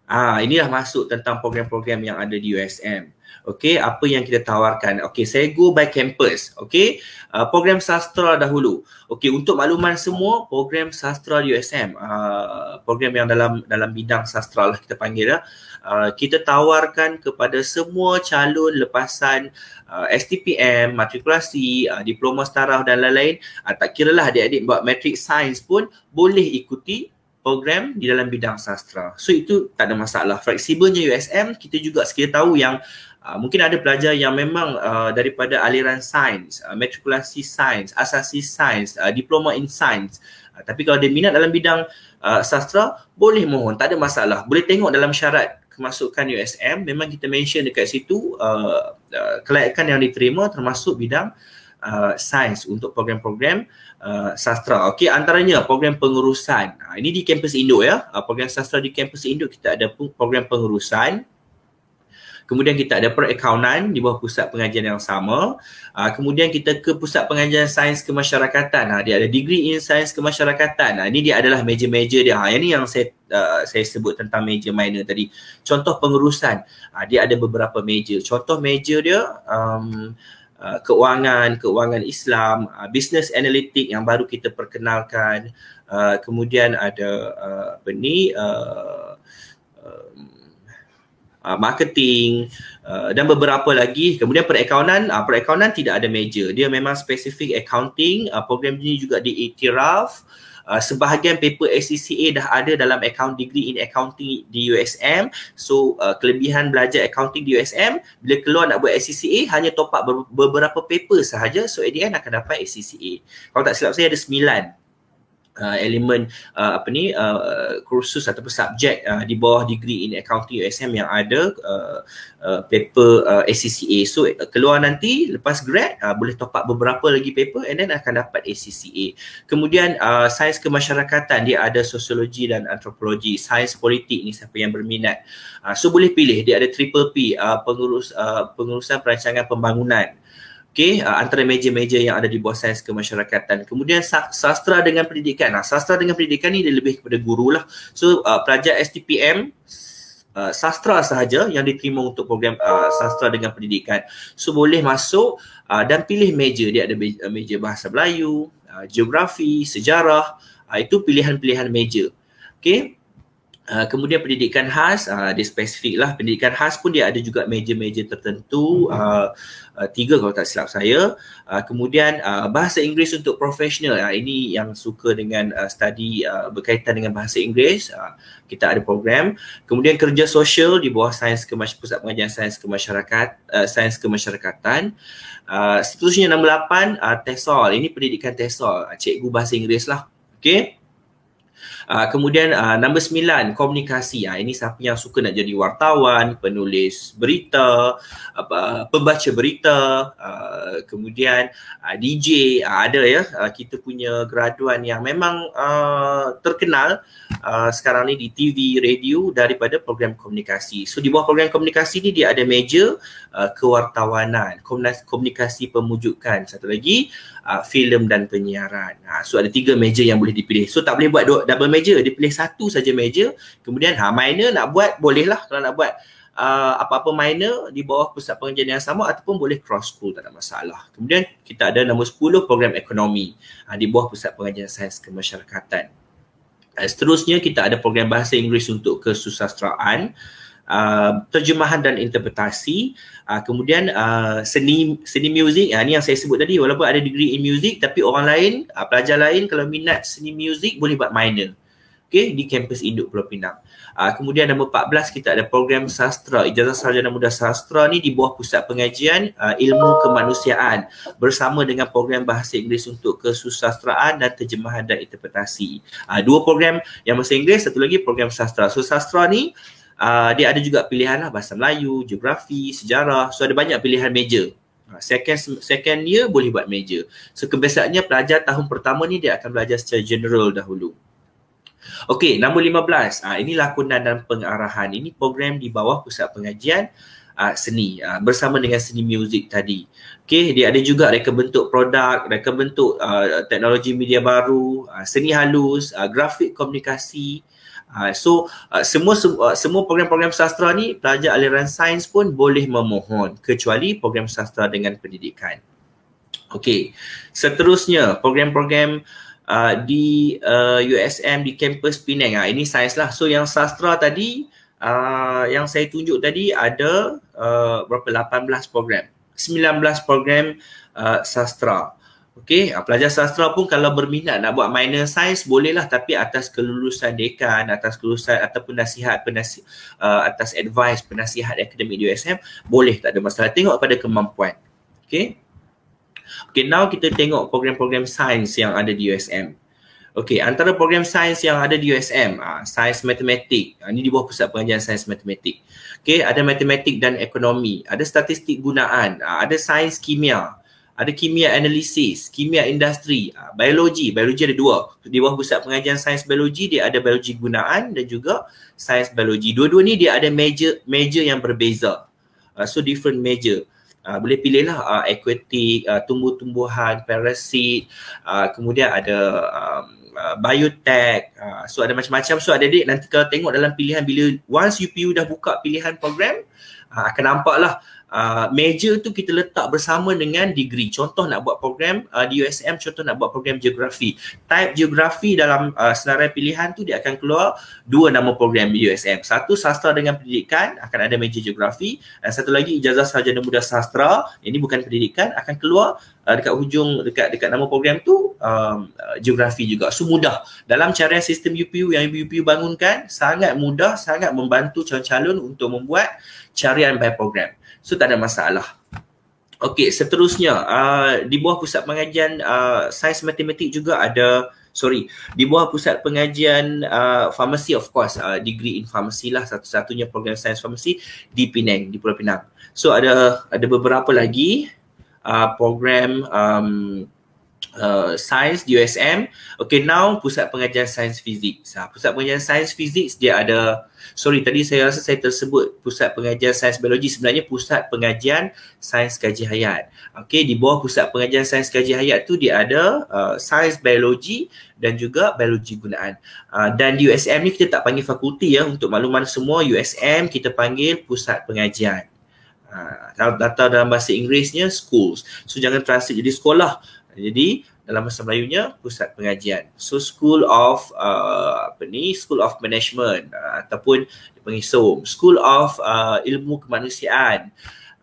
ah inilah masuk tentang program-program yang ada di USM okay, apa yang kita tawarkan. Okay, saya go by campus. Okay, uh, program sastra dahulu. Okay, untuk makluman semua, program sastra USM, uh, program yang dalam dalam bidang sastra lah kita panggil lah, uh, kita tawarkan kepada semua calon lepasan uh, STPM, matrikulasi, uh, diploma setara dan lain-lain, uh, tak kira lah adik-adik buat matrik sains pun boleh ikuti program di dalam bidang sastra. So itu tak ada masalah. Fleksibelnya USM, kita juga sekiranya tahu yang Ah, mungkin ada pelajar yang memang uh, daripada aliran sains, uh, matrikulasi sains, asasi sains, uh, diploma in sains. Uh, tapi kalau dia minat dalam bidang uh, sastra, boleh mohon, tak ada masalah. Boleh tengok dalam syarat kemasukan USM, memang kita mention dekat situ uh, uh, kelayakan yang diterima termasuk bidang Uh, sains untuk program-program uh, sastra. Okey, antaranya program pengurusan. Uh, ini di kampus Indo ya. Uh, program sastra di kampus Indo kita ada program pengurusan kemudian kita ada perakaunan di bawah pusat pengajian yang sama uh, kemudian kita ke pusat pengajian sains kemasyarakatan uh, dia ada degree in sains kemasyarakatan uh, ini dia adalah major-major dia ha, yang ini yang saya uh, saya sebut tentang major minor tadi contoh pengurusan uh, dia ada beberapa major contoh major dia um, Uh, keuangan, keuangan Islam, uh, business analytic yang baru kita perkenalkan, uh, kemudian ada uh, apa ni uh, uh, marketing uh, dan beberapa lagi. Kemudian perakaunan, uh, perakaunan tidak ada major. Dia memang specific accounting. Uh, program ini juga diiktiraf. Uh, sebahagian paper SCCA dah ada dalam account degree in accounting di USM. So uh, kelebihan belajar accounting di USM, bila keluar nak buat SCCA, hanya top up beberapa paper sahaja. So at the end akan dapat SCCA. Kalau tak silap saya ada 9 uh, elemen uh, apa ni uh, kursus ataupun subjek uh, di bawah degree in accounting USM yang ada uh, uh, paper uh, ACCA so uh, keluar nanti lepas grad uh, boleh top up beberapa lagi paper and then akan dapat ACCA kemudian uh, sains kemasyarakatan dia ada sosiologi dan antropologi sains politik ni siapa yang berminat uh, so boleh pilih dia ada triple P uh, pengurus uh, pengurusan perancangan pembangunan okay, uh, antara meja-meja yang ada di bawah sains kemasyarakatan. Kemudian sastra dengan pendidikan. Nah, sastra dengan pendidikan ni dia lebih kepada guru lah. So uh, pelajar STPM uh, sastra sahaja yang diterima untuk program uh, sastra dengan pendidikan. So boleh masuk uh, dan pilih meja. Dia ada uh, meja bahasa Melayu, uh, geografi, sejarah. Uh, itu pilihan-pilihan meja. Okay. Uh, kemudian pendidikan khas, uh, dia spesifik lah. Pendidikan khas pun dia ada juga major-major tertentu. Mm-hmm. Uh, uh, tiga kalau tak silap saya. Uh, kemudian uh, bahasa Inggeris untuk profesional. Uh, ini yang suka dengan uh, study uh, berkaitan dengan bahasa Inggeris. Uh, kita ada program. Kemudian kerja sosial di bawah sains kemas- pusat pengajian sains kemasyarakat, uh, sains kemasyarakatan. Uh, seterusnya nombor lapan uh, TESOL. Ini pendidikan TESOL. Cikgu bahasa Inggeris lah. Okay. Uh, kemudian uh, nombor sembilan, komunikasi. Uh, ini siapa yang suka nak jadi wartawan, penulis berita, apa uh, pembaca berita, uh, kemudian uh, DJ uh, ada ya. Uh, kita punya graduan yang memang uh, terkenal uh, sekarang ni di TV, radio daripada program komunikasi. So di bawah program komunikasi ni dia ada major uh, kewartawanan, komunikasi pemujukan. Satu lagi uh, uh, filem dan penyiaran. Uh, so ada tiga major yang boleh dipilih. So tak boleh buat double major, dia pilih satu saja major. Kemudian ha minor nak buat bolehlah lah kalau nak buat uh, apa-apa minor di bawah pusat pengajian yang sama ataupun boleh cross school tak ada masalah. Kemudian kita ada nombor 10 program ekonomi uh, di bawah pusat pengajian sains kemasyarakatan. Uh, seterusnya kita ada program bahasa Inggeris untuk kesusastraan. Uh, uh, terjemahan dan interpretasi uh, kemudian uh, seni seni muzik uh, ni yang saya sebut tadi walaupun ada degree in music tapi orang lain uh, pelajar lain kalau minat seni muzik boleh buat minor okey di kampus induk Pulau Pinang uh, kemudian nombor 14 kita ada program sastra ijazah sarjana muda sastra ni di bawah pusat pengajian uh, ilmu kemanusiaan bersama dengan program bahasa Inggeris untuk kesusastraan dan terjemahan dan interpretasi uh, dua program yang bahasa Inggeris satu lagi program sastra so sastra ni uh, dia ada juga pilihan lah bahasa Melayu, geografi, sejarah. So ada banyak pilihan major. Ah, second second year boleh buat major. So kebiasaannya pelajar tahun pertama ni dia akan belajar secara general dahulu. Okey, nombor 15. Ah uh, ini lakonan dan pengarahan. Ini program di bawah pusat pengajian uh, seni uh, bersama dengan seni muzik tadi. Okey, dia ada juga reka bentuk produk, reka bentuk uh, teknologi media baru, uh, seni halus, uh, grafik komunikasi, Ha, so uh, semua se- uh, semua program-program sastra ni pelajar aliran sains pun boleh memohon kecuali program sastra dengan pendidikan. Okey. Seterusnya program-program uh, di uh, USM di kampus Penang ha, ini sains lah. So yang sastra tadi uh, yang saya tunjuk tadi ada uh, berapa 18 program. 19 program uh, sastra. Okey, ah, pelajar sastra pun kalau berminat nak buat minor science bolehlah tapi atas kelulusan dekan, atas kelulusan ataupun nasihat penasi, uh, atas advice penasihat akademik di USM boleh tak ada masalah. Tengok pada kemampuan. Okey. Okey, now kita tengok program-program sains yang ada di USM. Okey, antara program sains yang ada di USM, uh, ah, sains matematik. Uh, ini di bawah pusat pengajian sains matematik. Okey, ada matematik dan ekonomi, ada statistik gunaan, uh, ada sains kimia ada kimia analisis, kimia industri, biologi. Ah, biologi ada dua. Di bawah pusat pengajian sains biologi, dia ada biologi gunaan dan juga sains biologi. Dua-dua ni dia ada major major yang berbeza. Uh, so different major. Uh, boleh pilihlah uh, aquatic, uh, tumbuh-tumbuhan, parasit, uh, kemudian ada um, uh, biotech. Uh, so ada macam-macam. So ada adik nanti kalau tengok dalam pilihan bila once UPU dah buka pilihan program, uh, akan nampaklah lah uh, ah, major tu kita letak bersama dengan degree. Contoh nak buat program uh, di USM, contoh nak buat program geografi. Type geografi dalam uh, senarai pilihan tu dia akan keluar dua nama program di USM. Satu sastra dengan pendidikan akan ada major geografi dan satu lagi ijazah sarjana muda sastra ini bukan pendidikan akan keluar dekat hujung dekat dekat nama program tu um, geografi juga so mudah dalam cara sistem UPU yang UPU bangunkan sangat mudah sangat membantu calon-calon untuk membuat carian by program So tak ada masalah. Okay, seterusnya uh, di bawah pusat pengajian uh, sains matematik juga ada sorry, di bawah pusat pengajian uh, farmasi of course, uh, degree in farmasi lah satu-satunya program sains farmasi di Penang, di Pulau Pinang. So ada ada beberapa lagi uh, program um, Uh, sains di USM. Okay, now pusat pengajian sains fizik. Pusat pengajian sains fizik dia ada sorry tadi saya rasa saya tersebut pusat pengajian sains biologi sebenarnya pusat pengajian sains kaji hayat okey di bawah pusat pengajian sains kaji hayat tu dia ada uh, sains biologi dan juga biologi gunaan uh, dan di USM ni kita tak panggil fakulti ya untuk makluman semua USM kita panggil pusat pengajian Uh, data dalam bahasa Inggerisnya schools. So jangan translate jadi sekolah. Jadi dalam bahasa Melayunya pusat pengajian. So School of uh, apa ni? School of Management uh, ataupun dipanggil SOM, School of uh, Ilmu Kemanusiaan.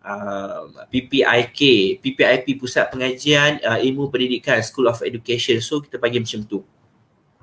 Uh, um, PPIK, PPIP Pusat Pengajian uh, Ilmu Pendidikan School of Education. So kita panggil macam tu.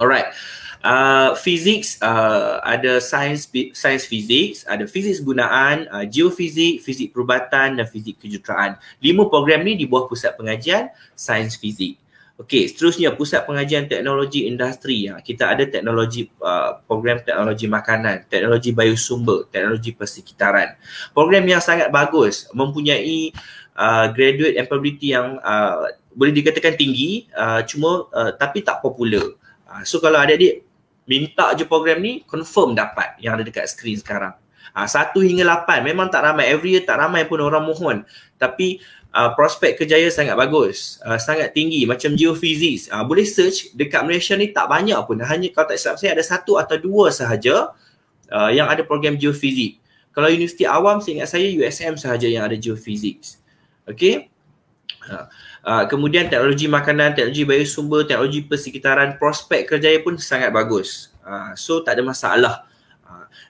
Alright. Uh, physics uh, ada science science physics, ada fizik gunaan, uh, geofizik, fizik perubatan dan fizik kejuruteraan. Lima program ni di bawah pusat pengajian science physics. Okey, seterusnya pusat pengajian teknologi industri ya. Kita ada teknologi uh, program teknologi makanan, teknologi biosumber, teknologi persekitaran. Program yang sangat bagus, mempunyai uh, graduate employability yang uh, boleh dikatakan tinggi, uh, cuma uh, tapi tak popular. Uh, so kalau adik-adik minta je program ni, confirm dapat yang ada dekat skrin sekarang. Ah, satu hingga lapan memang tak ramai every year tak ramai pun orang mohon tapi uh, prospek kerjaya sangat bagus uh, sangat tinggi macam geophysics uh, boleh search dekat Malaysia ni tak banyak pun hanya kalau tak silap saya ada satu atau dua sahaja uh, yang ada program geophysics kalau universiti awam saya ingat saya USM sahaja yang ada geophysics okey Uh, kemudian teknologi makanan, teknologi bayu biosumber, teknologi persekitaran, prospek kerjaya pun sangat bagus. Uh, so tak ada masalah.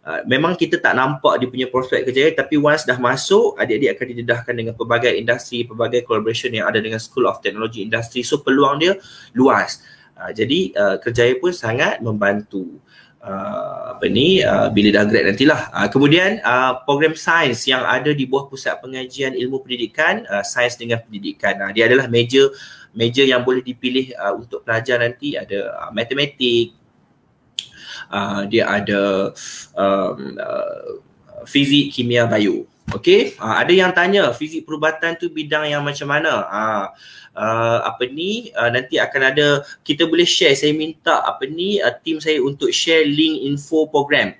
Ah, memang kita tak nampak dia punya prospek kerjaya tapi once dah masuk adik-adik akan didedahkan dengan pelbagai industri pelbagai collaboration yang ada dengan School of Technology Industry so peluang dia luas uh, jadi uh, kerjaya pun sangat membantu uh, apa ni uh, bila dah grad nantilah uh, kemudian uh, program sains yang ada di bawah pusat pengajian ilmu pendidikan uh, sains dengan pendidikan uh, dia adalah major major yang boleh dipilih uh, untuk pelajar nanti ada uh, matematik Ah, dia ada um, uh, fizik, kimia, bio. Okey, uh, ada yang tanya fizik perubatan tu bidang yang macam mana? Uh, uh, apa ni? Uh, nanti akan ada kita boleh share. Saya minta apa ni uh, team saya untuk share link info program.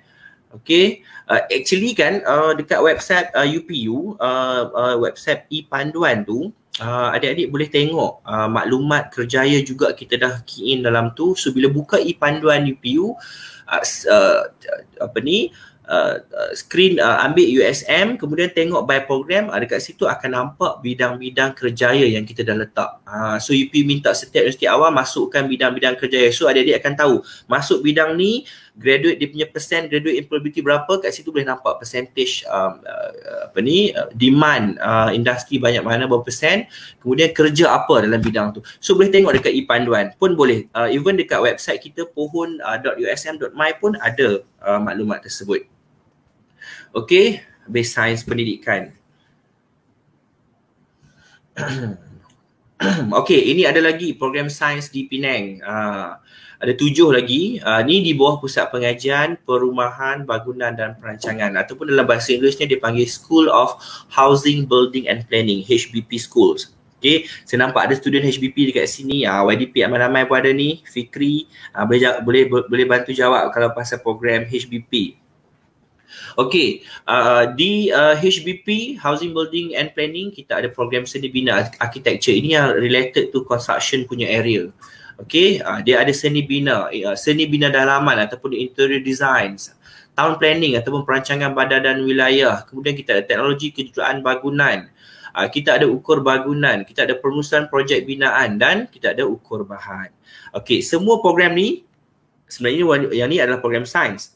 Okey uh, actually kan uh, dekat website uh, UPU uh, uh, website e-panduan tu uh, adik-adik boleh tengok uh, maklumat kerjaya juga kita dah key in dalam tu so bila buka e-panduan UPU uh, uh, apa ni Uh, uh screen uh, ambil USM kemudian tengok by program uh, dekat situ akan nampak bidang-bidang kerjaya yang kita dah letak Ah, so UP minta setiap universiti awal masukkan bidang-bidang kerja yang So adik-adik akan tahu masuk bidang ni graduate dia punya persen graduate employability berapa kat situ boleh nampak percentage um, uh, apa ni uh, demand uh, industri banyak mana berapa persen kemudian kerja apa dalam bidang tu. So boleh tengok dekat e-panduan pun boleh uh, even dekat website kita pohon.usm.my uh, pun ada uh, maklumat tersebut. Okay, base science pendidikan. okay, ini ada lagi program sains di Penang. Uh, ada tujuh lagi. Uh, ni di bawah pusat pengajian, perumahan, bangunan dan perancangan. Ataupun dalam bahasa Inggerisnya dia panggil School of Housing, Building and Planning, HBP Schools. Okay, saya nampak ada student HBP dekat sini. Uh, ah, YDP yang ramai pun ada ni, Fikri. Uh, boleh, boleh, boleh bantu jawab kalau pasal program HBP. Okey, uh, di uh, HBP Housing Building and Planning kita ada program seni bina architecture ini yang related to construction punya area. Okey, uh, dia ada seni bina, eh, uh, seni bina dalaman ataupun interior designs, town planning ataupun perancangan badan dan wilayah. Kemudian kita ada teknologi kejuruteraan bangunan. Uh, kita ada ukur bangunan, kita ada perumusan projek binaan dan kita ada ukur bahan. Okey, semua program ni sebenarnya yang ni adalah program sains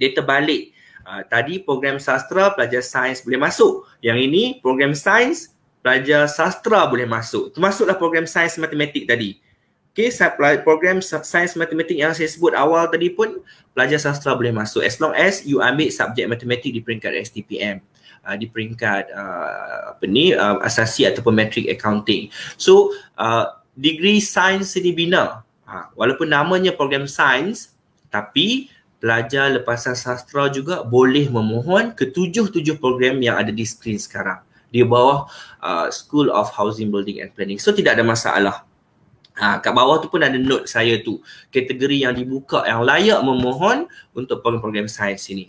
dia terbalik. Uh, tadi program sastra pelajar sains boleh masuk. Yang ini program sains pelajar sastra boleh masuk. Termasuklah program sains matematik tadi. Okay, program sains matematik yang saya sebut awal tadi pun pelajar sastra boleh masuk as long as you ambil subjek matematik di peringkat STPM uh, ah, di peringkat uh, apa ni uh, asasi ataupun metric accounting so uh, degree sains ini bina uh, walaupun namanya program sains tapi pelajar lepasan sastra juga boleh memohon ketujuh-tujuh program yang ada di skrin sekarang di bawah uh, School of Housing Building and Planning. So tidak ada masalah. Ha, kat bawah tu pun ada note saya tu. Kategori yang dibuka yang layak memohon untuk program-program sains ini.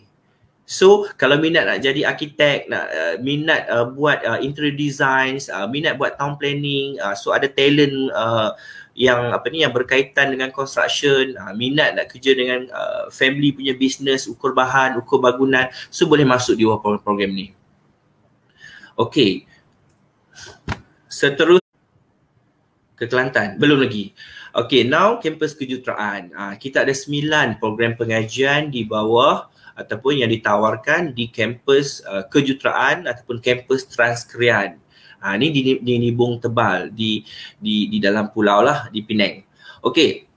So kalau minat nak jadi arkitek, nak uh, minat uh, buat uh, interior designs, uh, minat buat town planning, uh, so ada talent uh, yang apa ni yang berkaitan dengan construction uh, minat nak kerja dengan uh, family punya bisnes ukur bahan ukur bangunan so boleh masuk di bawah program ni okey seterus ke Kelantan belum lagi okey now kampus kejuruteraan uh, kita ada sembilan program pengajian di bawah ataupun yang ditawarkan di kampus uh, kejuruteraan ataupun kampus Transkrian Ha, ni di, di Nibung Tebal di di di dalam pulau lah di Penang. Okay.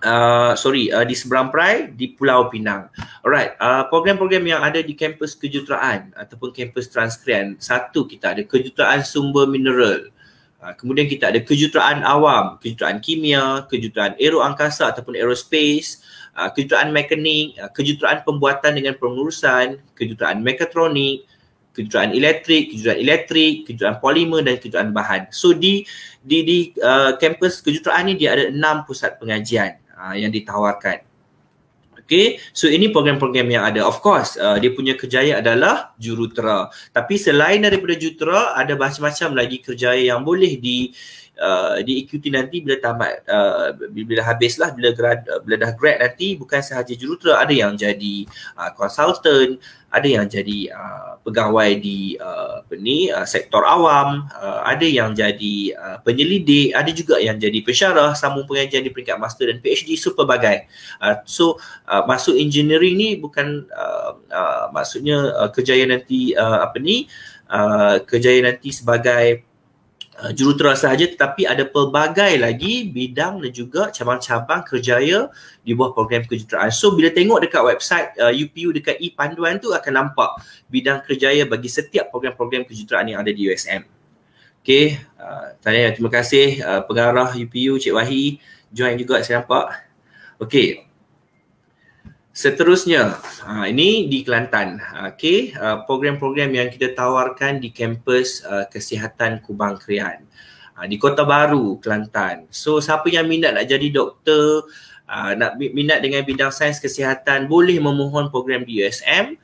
Uh, sorry, uh, di Seberang Perai, di Pulau Pinang. Alright, uh, program-program yang ada di kampus kejuruteraan ataupun kampus transkrian, satu kita ada kejuruteraan sumber mineral. Uh, kemudian kita ada kejuruteraan awam, kejuruteraan kimia, kejuruteraan aero angkasa ataupun aerospace, uh, kejuruteraan mekanik, uh, kejuruteraan pembuatan dengan pengurusan, kejuruteraan mekatronik, kejuruan elektrik, kejuruan elektrik, kejuruan polimer dan kejuruan bahan. So di di di uh, kampus kejuruan ni dia ada enam pusat pengajian uh, yang ditawarkan. Okay, so ini program-program yang ada. Of course, uh, dia punya kerjaya adalah jurutera. Tapi selain daripada jurutera, ada macam-macam lagi kerjaya yang boleh di Uh, diikuti nanti bila tamat uh, bila habislah bila grad uh, bila dah grad nanti bukan sahaja jurutera ada yang jadi konsultan uh, ada yang jadi uh, pegawai di uh, apa ni uh, sektor awam uh, ada yang jadi uh, penyelidik ada juga yang jadi pensyarah sambung pengajian di peringkat master dan PhD superbagai uh, so uh, masuk engineering ni bukan uh, uh, maksudnya uh, kejayaan nanti uh, apa ni uh, kejayaan nanti sebagai Uh, jurutera sahaja tetapi ada pelbagai lagi bidang dan juga cabang-cabang kerjaya di bawah program kejuruteraan. So bila tengok dekat website uh, UPU dekat e-panduan tu akan nampak bidang kerjaya bagi setiap program-program kejuruteraan yang ada di USM. Okay, uh, tanya, terima kasih uh, pengarah UPU Cik Wahi join juga saya nampak. Okay, Seterusnya, ha, ini di Kelantan. Ha, okay, ha, program-program yang kita tawarkan di kampus kesihatan Kubang Krian di Kota Baru, Kelantan. So, siapa yang minat nak jadi doktor, nak minat dengan bidang sains kesihatan, boleh memohon program di USM.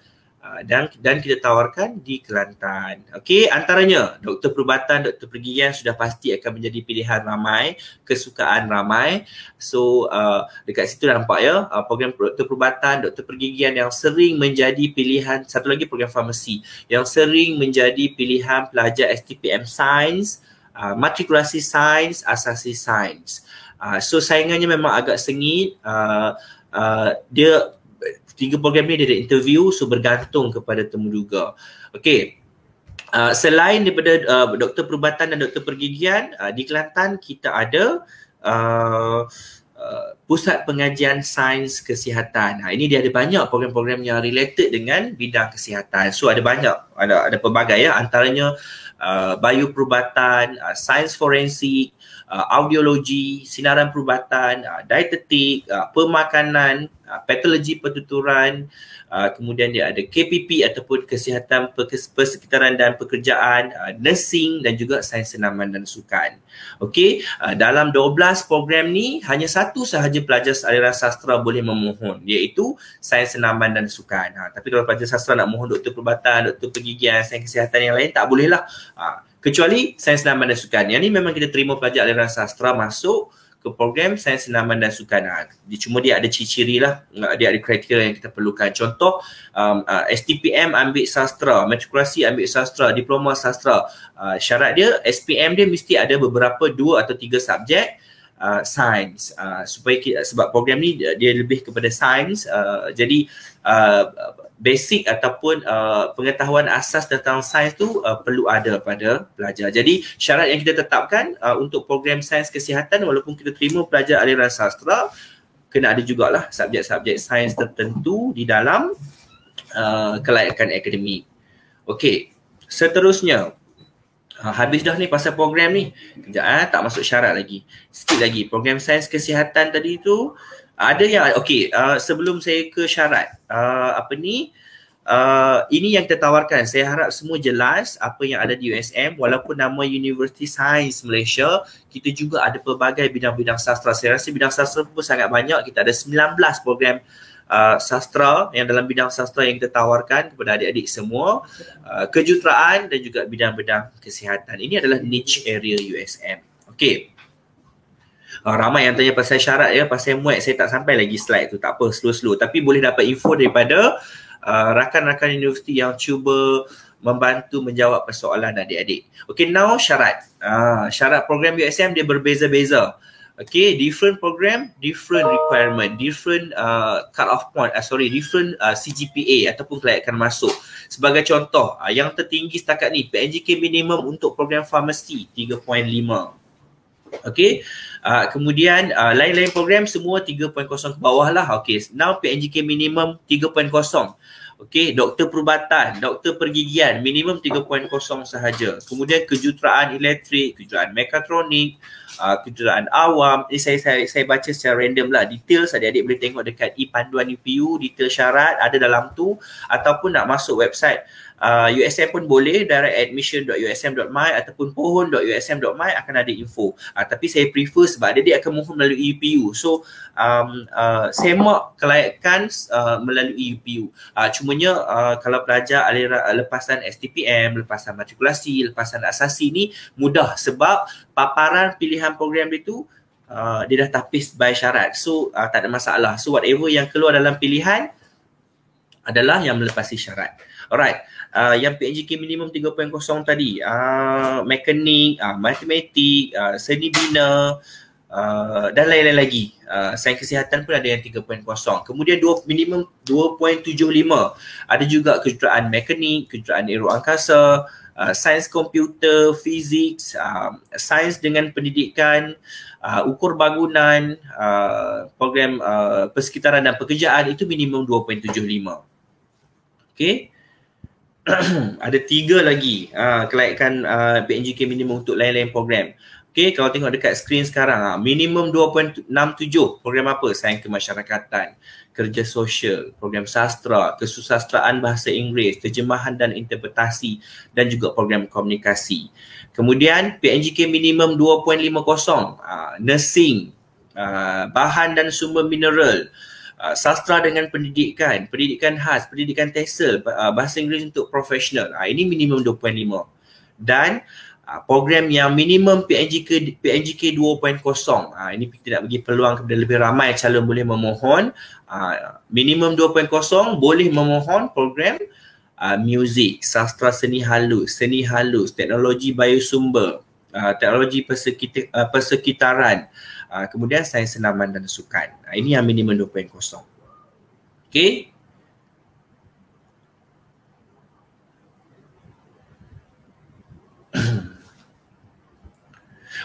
Ah, dan dan kita tawarkan di Kelantan. Okey, antaranya doktor perubatan, doktor pergigian sudah pasti akan menjadi pilihan ramai, kesukaan ramai. So uh, dekat situ dah nampak ya, uh, program doktor perubatan, doktor pergigian yang sering menjadi pilihan, satu lagi program farmasi yang sering menjadi pilihan pelajar STPM Sains, uh, matrikulasi Sains, asasi Sains. Uh, so saingannya memang agak sengit. Uh, uh, dia tiga program ni dia ada interview so bergantung kepada temuduga. Okey. Uh, selain daripada uh, doktor perubatan dan doktor pergigian uh, ah, di Kelantan kita ada uh, uh, pusat pengajian sains kesihatan. Nah, ini dia ada banyak program-program yang related dengan bidang kesihatan. So ada banyak ada ada pelbagai ya antaranya uh, bioperubatan, uh, sains forensik, uh, audiologi, sinaran perubatan, uh, dietetik, uh, pemakanan, uh, patologi pertuturan, uh, kemudian dia ada KPP ataupun kesihatan persekitaran dan pekerjaan, uh, nursing dan juga sains senaman dan sukan. Okey, uh, dalam 12 program ni hanya satu sahaja pelajar aliran sastra boleh memohon iaitu sains senaman dan sukan. Ha, tapi kalau pelajar sastra nak mohon doktor perubatan, doktor pergigian, sains kesihatan yang lain tak bolehlah. lah. Kecuali sains senaman dan sukan. Yang ni memang kita terima pelajar aliran sastra masuk ke program sains senaman dan sukan. Ha, dia cuma dia ada ciri-ciri lah. Dia ada kriteria yang kita perlukan. Contoh, um, uh, STPM ambil sastra, matrikulasi ambil sastra, diploma sastra. Uh, syarat dia, SPM dia mesti ada beberapa dua atau tiga subjek uh, sains. Uh, supaya kita, sebab program ni dia, lebih kepada sains. Uh, jadi, uh, basic ataupun uh, pengetahuan asas tentang sains tu uh, perlu ada pada pelajar. Jadi syarat yang kita tetapkan uh, untuk program sains kesihatan walaupun kita terima pelajar aliran sastra kena ada jugalah subjek-subjek sains tertentu di dalam uh, kelayakan akademik. Okey, seterusnya Ha, habis dah ni pasal program ni. Kejap eh, tak masuk syarat lagi. Sikit lagi. Program sains kesihatan tadi tu ada yang okey uh, sebelum saya ke syarat uh, apa ni Uh, ini yang kita tawarkan. Saya harap semua jelas apa yang ada di USM walaupun nama University Science Malaysia kita juga ada pelbagai bidang-bidang sastra. Saya rasa bidang sastra pun sangat banyak. Kita ada 19 program uh, sastra yang dalam bidang sastra yang kita tawarkan kepada adik-adik semua. Uh, kejuteraan dan juga bidang-bidang kesihatan. Ini adalah niche area USM. Okey uh, ramai yang tanya pasal syarat ya pasal muat saya tak sampai lagi slide tu tak apa slow-slow tapi boleh dapat info daripada uh, rakan-rakan universiti yang cuba membantu menjawab persoalan adik-adik. Okay now syarat. Uh, syarat program USM dia berbeza-beza. Okay different program, different requirement, different uh, cut off point, uh, sorry different uh, CGPA ataupun kelayakan masuk. Sebagai contoh uh, yang tertinggi setakat ni PNGK minimum untuk program farmasi 3.5. Okay Uh, kemudian uh, lain-lain program semua 3.0 ke bawah lah. Okay, now PNGK minimum 3.0. Okay, doktor perubatan, doktor pergigian minimum 3.0 sahaja. Kemudian kejuruteraan elektrik, kejuruteraan mekatronik, uh, ah, kejuruteraan awam. Ini saya, saya, saya baca secara random lah. Detail adik-adik boleh tengok dekat e-panduan UPU, e detail syarat ada dalam tu ataupun nak masuk website uh, ah, USM pun boleh direct admission.usm.my ataupun pohon.usm.my akan ada info. Uh, tapi saya prefer sebab dia, dia akan move melalui UPU. E so um, uh, semak kelayakan uh, melalui UPU. E uh, cumanya uh, kalau pelajar aliran lepasan STPM, lepasan matrikulasi, lepasan asasi ni mudah sebab paparan pilihan program itu tu Uh, dia dah tapis by syarat so uh, tak ada masalah so whatever yang keluar dalam pilihan adalah yang melepasi syarat alright uh, yang PNGK minimum 3.0 tadi uh, mekanik, uh, matematik, uh, seni bina uh, dan lain-lain lagi uh, sains kesihatan pun ada yang 3.0 kemudian dua, minimum 2.75 ada juga kejuruteraan mekanik, kejuruteraan aero angkasa Uh, sains komputer, fizik, uh, sains dengan pendidikan, uh, ukur bangunan, uh, program uh, persekitaran dan pekerjaan itu minimum 2.75. Okay. ada tiga lagi uh, ah, kelayakan uh, ah, BNGK minimum untuk lain-lain program. Okay, kalau tengok dekat skrin sekarang, uh, minimum 2.67 program apa? Sayang kemasyarakatan, kerja sosial, program sastra, kesusastraan bahasa Inggeris, terjemahan dan interpretasi dan juga program komunikasi. Kemudian PNGK minimum 2.50, uh, nursing, uh, bahan dan sumber mineral, Ah, sastra dengan pendidikan, pendidikan khas, pendidikan tesel uh, ah, bahasa Inggeris untuk profesional. Uh, ah, ini minimum 2.5. Dan uh, program yang minimum PNGK PNGK 2.0. Uh, ini kita nak bagi peluang kepada lebih ramai calon boleh memohon uh, minimum 2.0 boleh memohon program uh, music, sastra seni halus, seni halus, teknologi biosumber, uh, teknologi persekita, uh, persekitaran, uh, kemudian sains senaman dan sukan. Ah, ini yang minimum 2.0. Okay.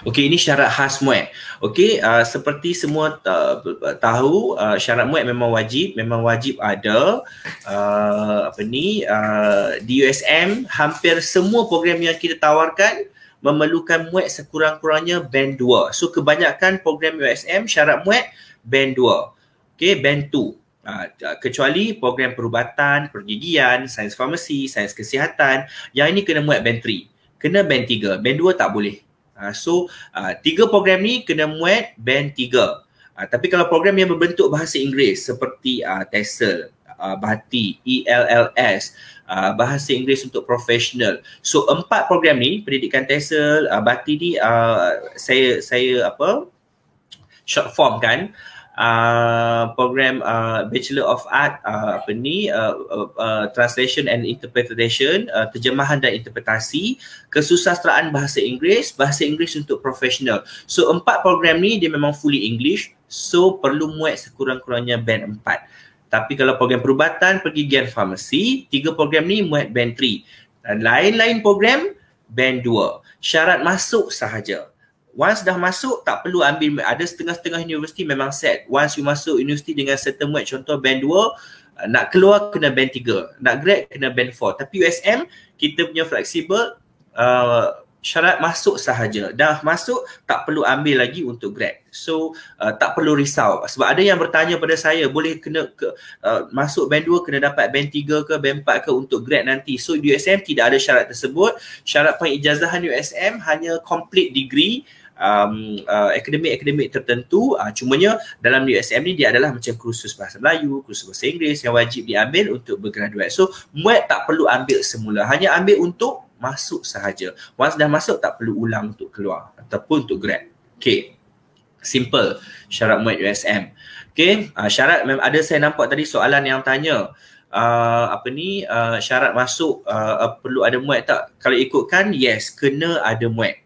Okey, ini syarat khas muat. Okey, uh, seperti semua uh, tahu, uh, syarat muat memang wajib. Memang wajib ada uh, apa ni, uh, di USM hampir semua program yang kita tawarkan memerlukan muat sekurang-kurangnya band 2. So, kebanyakan program USM syarat muat band 2 okay band 2 Uh, ha, kecuali program perubatan, pergigian, sains farmasi, sains kesihatan yang ini kena muat band 3 kena band 3, band 2 tak boleh uh, so uh, tiga program ni kena muat band 3 uh, tapi kalau program yang berbentuk bahasa Inggeris seperti uh, TESEL, uh, BATI, ELLS uh, bahasa Inggeris untuk profesional so empat program ni, pendidikan TESEL, uh, BATI ni uh, saya, saya apa short form kan uh, Uh, program uh, Bachelor of Art uh, apa ni uh, uh, uh, translation and interpretation uh, terjemahan dan interpretasi kesusastraan bahasa Inggeris bahasa Inggeris untuk profesional. So empat program ni dia memang fully English. So perlu muat sekurang-kurangnya band empat. Tapi kalau program perubatan pergi Gen Farmasi, tiga program ni muat band three. Dan lain-lain program band dua. Syarat masuk sahaja once dah masuk tak perlu ambil ada setengah-setengah universiti memang set once you masuk universiti dengan certain mat contoh band 2 uh, nak keluar kena band 3 nak grad kena band 4 tapi USM kita punya fleksibel uh, syarat masuk sahaja dah masuk tak perlu ambil lagi untuk grad so uh, tak perlu risau sebab ada yang bertanya pada saya boleh kena ke, uh, masuk band 2 kena dapat band 3 ke band 4 ke untuk grad nanti so USM tidak ada syarat tersebut syarat pengijazahan USM hanya complete degree um, uh, akademik-akademik tertentu uh, cumanya dalam USM ni dia adalah macam kursus bahasa Melayu, kursus bahasa Inggeris yang wajib diambil untuk bergraduate. So muat tak perlu ambil semula, hanya ambil untuk masuk sahaja. Once dah masuk tak perlu ulang untuk keluar ataupun untuk grad. Okay. Simple syarat muat USM. Okay. Uh, syarat mem- ada saya nampak tadi soalan yang tanya. Uh, apa ni uh, syarat masuk uh, uh, perlu ada muat tak kalau ikutkan yes kena ada muat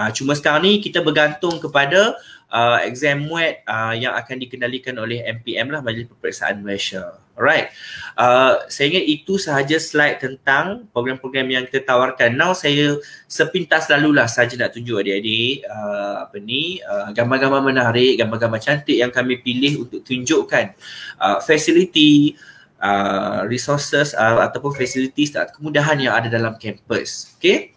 Ah, cuma sekarang ni kita bergantung kepada uh, exam muet uh, ah, yang akan dikendalikan oleh MPM lah Majlis Peperiksaan Malaysia. Alright. Uh, saya ingat itu sahaja slide tentang program-program yang kita tawarkan. Now saya sepintas lalulah saja nak tunjuk adik-adik uh, apa ni uh, gambar-gambar menarik, gambar-gambar cantik yang kami pilih untuk tunjukkan uh, facility uh, resources uh, ataupun facilities atau kemudahan yang ada dalam kampus. Okay.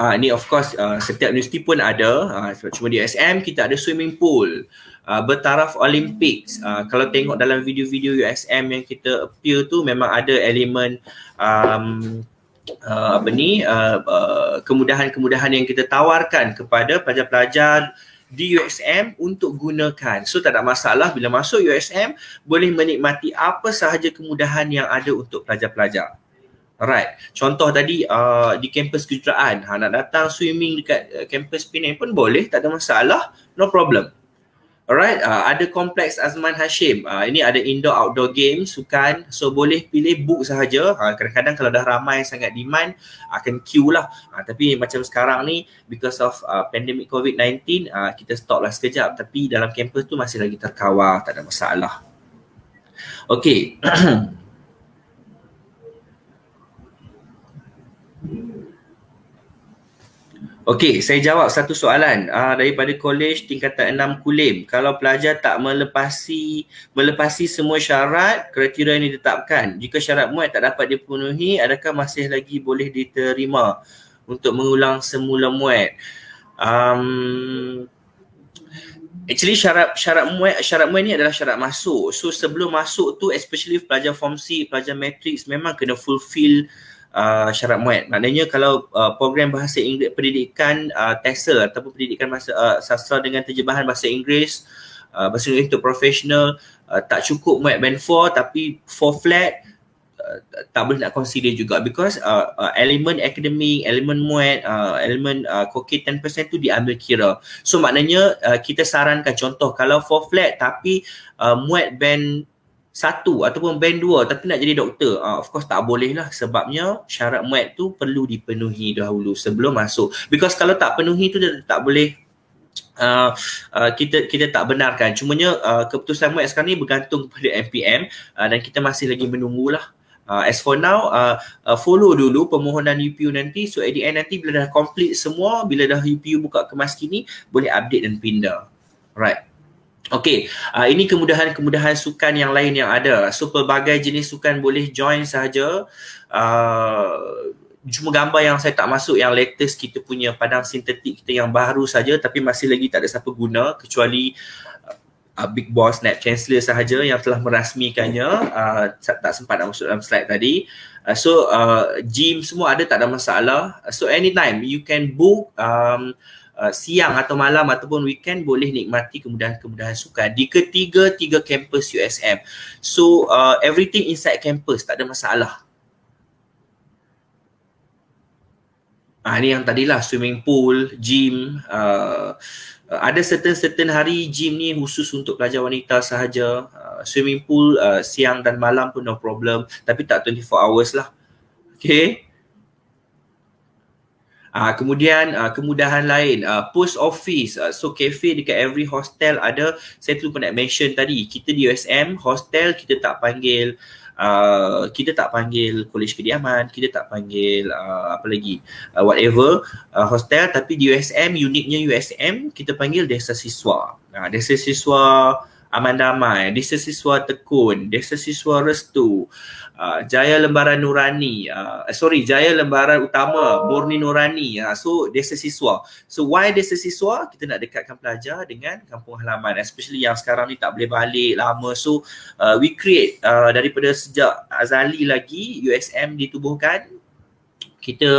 Ah uh, ni of course uh, setiap universiti pun ada uh, cuma di USM kita ada swimming pool uh, bertaraf Olympics. Uh, kalau tengok dalam video-video USM yang kita appeal tu memang ada elemen um, uh, apa ni uh, uh, kemudahan-kemudahan yang kita tawarkan kepada pelajar-pelajar di USM untuk gunakan. So tak ada masalah bila masuk USM boleh menikmati apa sahaja kemudahan yang ada untuk pelajar-pelajar. Right. Contoh tadi uh, di kampus kejuruteraan, ha, nak datang swimming dekat uh, kampus uh, Penang pun boleh, tak ada masalah, no problem. Alright, uh, ada kompleks Azman Hashim. Uh, ini ada indoor-outdoor game, sukan. So boleh pilih book sahaja. Uh, kadang-kadang kalau dah ramai sangat demand, akan uh, queue lah. Uh, tapi macam sekarang ni, because of uh, pandemic COVID-19, uh, kita stop lah sekejap. Tapi dalam kampus tu masih lagi terkawal, tak ada masalah. Okay. Okey, saya jawab satu soalan uh, daripada kolej tingkatan 6 Kulim. Kalau pelajar tak melepasi melepasi semua syarat kriteria yang ditetapkan, jika syarat muat tak dapat dipenuhi, adakah masih lagi boleh diterima untuk mengulang semula muat? Um, actually syarat syarat muat syarat muat ni adalah syarat masuk. So sebelum masuk tu especially pelajar form C, pelajar matrix memang kena fulfill uh, syarat muat. Maknanya kalau uh, program bahasa Inggeris pendidikan uh, TESOL ataupun pendidikan bahasa uh, sastra dengan terjemahan bahasa Inggeris uh, bahasa Inggeris untuk profesional uh, tak cukup muat band 4 tapi 4 flat uh, tak boleh nak consider juga because uh, uh, element akademik, elemen muat, uh, elemen koki uh, 10% tu diambil kira. So maknanya uh, kita sarankan contoh kalau 4 flat tapi uh, muat band satu ataupun band dua tapi nak jadi doktor uh, of course tak boleh lah sebabnya syarat muat e tu perlu dipenuhi dahulu sebelum masuk because kalau tak penuhi tu dia tak boleh Uh, uh, kita kita tak benarkan. Cumanya uh, keputusan MUET sekarang ni bergantung kepada MPM uh, dan kita masih lagi menunggulah. Uh, as for now, uh, uh, follow dulu permohonan UPU nanti. So at the end nanti bila dah complete semua, bila dah UPU buka kemas kini, boleh update dan pindah. Right. Okey, uh, ini kemudahan-kemudahan sukan yang lain yang ada. So pelbagai jenis sukan boleh join sahaja. Uh, cuma gambar yang saya tak masuk yang latest kita punya padang sintetik kita yang baru saja tapi masih lagi tak ada siapa guna kecuali uh, Big Boss Net Chancellor sahaja yang telah merasmikannya uh, tak sempat nak masuk dalam slide tadi. Uh, so uh, gym semua ada tak ada masalah. So anytime you can book um, Uh, siang atau malam ataupun weekend boleh nikmati kemudahan-kemudahan suka di ketiga-tiga kampus USM. So uh, everything inside campus tak ada masalah. Ah ni yang tadilah swimming pool, gym, uh, ada certain-certain hari gym ni khusus untuk pelajar wanita sahaja. Uh, swimming pool uh, siang dan malam pun no problem tapi tak 24 hours lah. Okay. Uh, kemudian uh, kemudahan lain, uh, post office. Uh, so cafe dekat every hostel ada. Saya tu nak mention tadi, kita di USM, hostel kita tak panggil Uh, kita tak panggil kolej kediaman, kita tak panggil uh, apa lagi uh, whatever uh, hostel tapi di USM uniknya USM kita panggil desa siswa. Uh, desa siswa aman damai, desa siswa tekun, desa siswa restu uh, Jaya Lembaran Nurani uh, sorry Jaya Lembaran Utama Murni Nurani uh, so desa siswa so why desa siswa kita nak dekatkan pelajar dengan kampung halaman especially yang sekarang ni tak boleh balik lama so uh, we create uh, daripada sejak Azali lagi USM ditubuhkan kita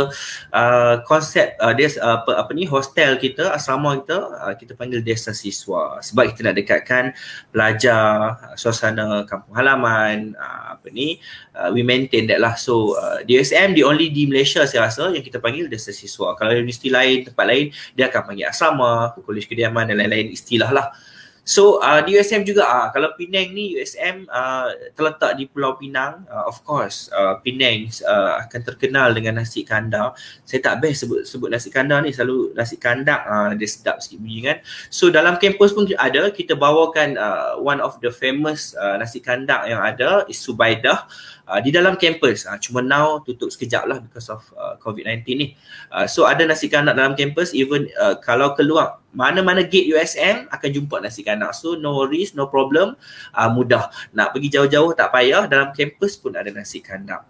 uh, konsep uh, des, uh, apa, apa ni hostel kita asrama kita uh, kita panggil desa siswa sebab kita nak dekatkan pelajar uh, suasana kampung halaman uh, apa ni uh, we maintain that lah so uh, DSM the only di Malaysia saya rasa yang kita panggil desa siswa kalau universiti lain tempat lain dia akan panggil asrama kolej kediaman dan lain-lain istilah lah uh, So uh, di USM juga ah uh, kalau Penang ni USM uh, ah, terletak di Pulau Pinang uh, of course uh, Penang uh, akan terkenal dengan nasi kandar. Saya tak best sebut sebut nasi kandar ni selalu nasi kandar uh, dia sedap sikit bunyi kan. So dalam kampus pun ada kita bawakan uh, one of the famous uh, nasi kandar yang ada is Subaidah. Uh, Ah, di dalam kampus. Uh, ah, cuma now tutup sekejap lah because of uh, ah, COVID-19 ni. Uh, so ada nasi kanak dalam kampus even uh, kalau keluar mana-mana gate USM akan jumpa nasi kanak. So no worries, no problem. Uh, mudah. Nak pergi jauh-jauh tak payah. Dalam kampus pun ada nasi kanak.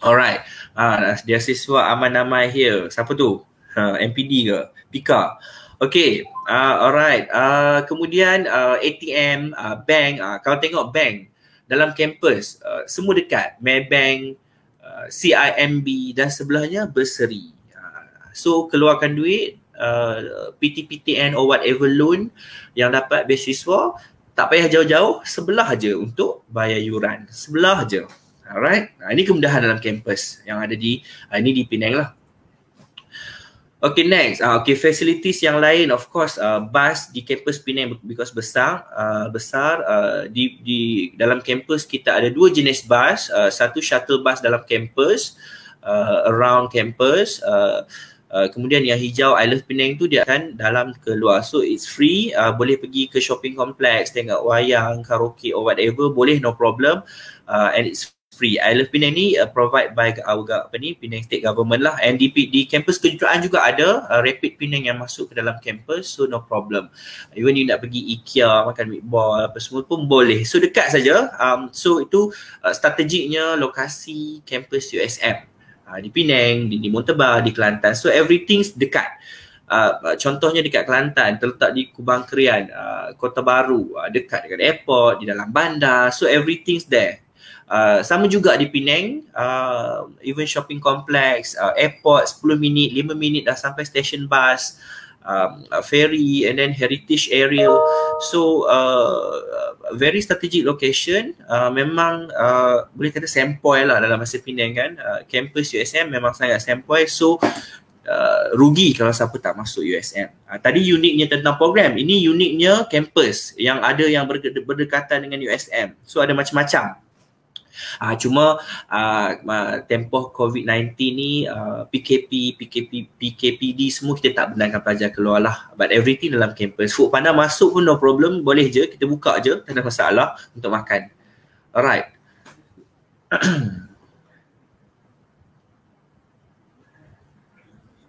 Alright. Uh, dia siswa aman namai here. Siapa tu? Uh, ha, MPD ke? Pika. Okay, uh, alright. Uh, kemudian uh, ATM, uh, bank. Uh, kalau tengok bank, dalam kampus uh, semua dekat Maybank, uh, CIMB dan sebelahnya berseri. Uh, so keluarkan duit uh, PTPTN or whatever loan yang dapat beasiswa tak payah jauh-jauh sebelah aja untuk bayar yuran. Sebelah aja. Alright. Nah, ini kemudahan dalam kampus yang ada di uh, ini di Penang lah. Okay next, uh, okay facilities yang lain of course uh, bus di kampus Penang because besar uh, besar uh, di di dalam kampus kita ada dua jenis bus, uh, satu shuttle bus dalam kampus uh, around kampus uh, uh, kemudian yang hijau I love Penang tu dia akan dalam ke luar so it's free uh, boleh pergi ke shopping complex tengok wayang karaoke or whatever boleh no problem uh, and it's free free. I Love Penang ni uh, provide by our apa ni Penang State Government lah and di, di campus kejuruteraan juga ada uh, rapid Penang yang masuk ke dalam campus so no problem. Even you nak pergi IKEA makan meatball apa semua pun boleh. So dekat saja. Um, so itu uh, strategiknya lokasi campus USM. Uh, di Penang, di, di Montebar, di Kelantan. So everything's dekat. Uh, uh, contohnya dekat Kelantan, terletak di Kubang Kerian, uh, Kota Baru, uh, dekat dengan airport, di dalam bandar, so everything's there. Uh, sama juga di Penang, uh, even shopping complex, uh, airport 10 minit, 5 minit dah sampai stesen bus, um, uh, ferry and then heritage area. So uh, very strategic location, uh, memang uh, boleh kata sempoi lah dalam masa Penang kan. Uh, campus USM memang sangat sempoi. So Uh, rugi kalau siapa tak masuk USM. Uh, tadi uniknya tentang program, ini uniknya campus yang ada yang berde- berdekatan dengan USM. So ada macam-macam uh, cuma uh, tempoh COVID-19 ni uh, ah, PKP, PKP, PKPD semua kita tak benarkan pelajar keluar lah. But everything dalam campus. Food panda masuk pun no problem. Boleh je. Kita buka je. Tak ada masalah untuk makan. Alright.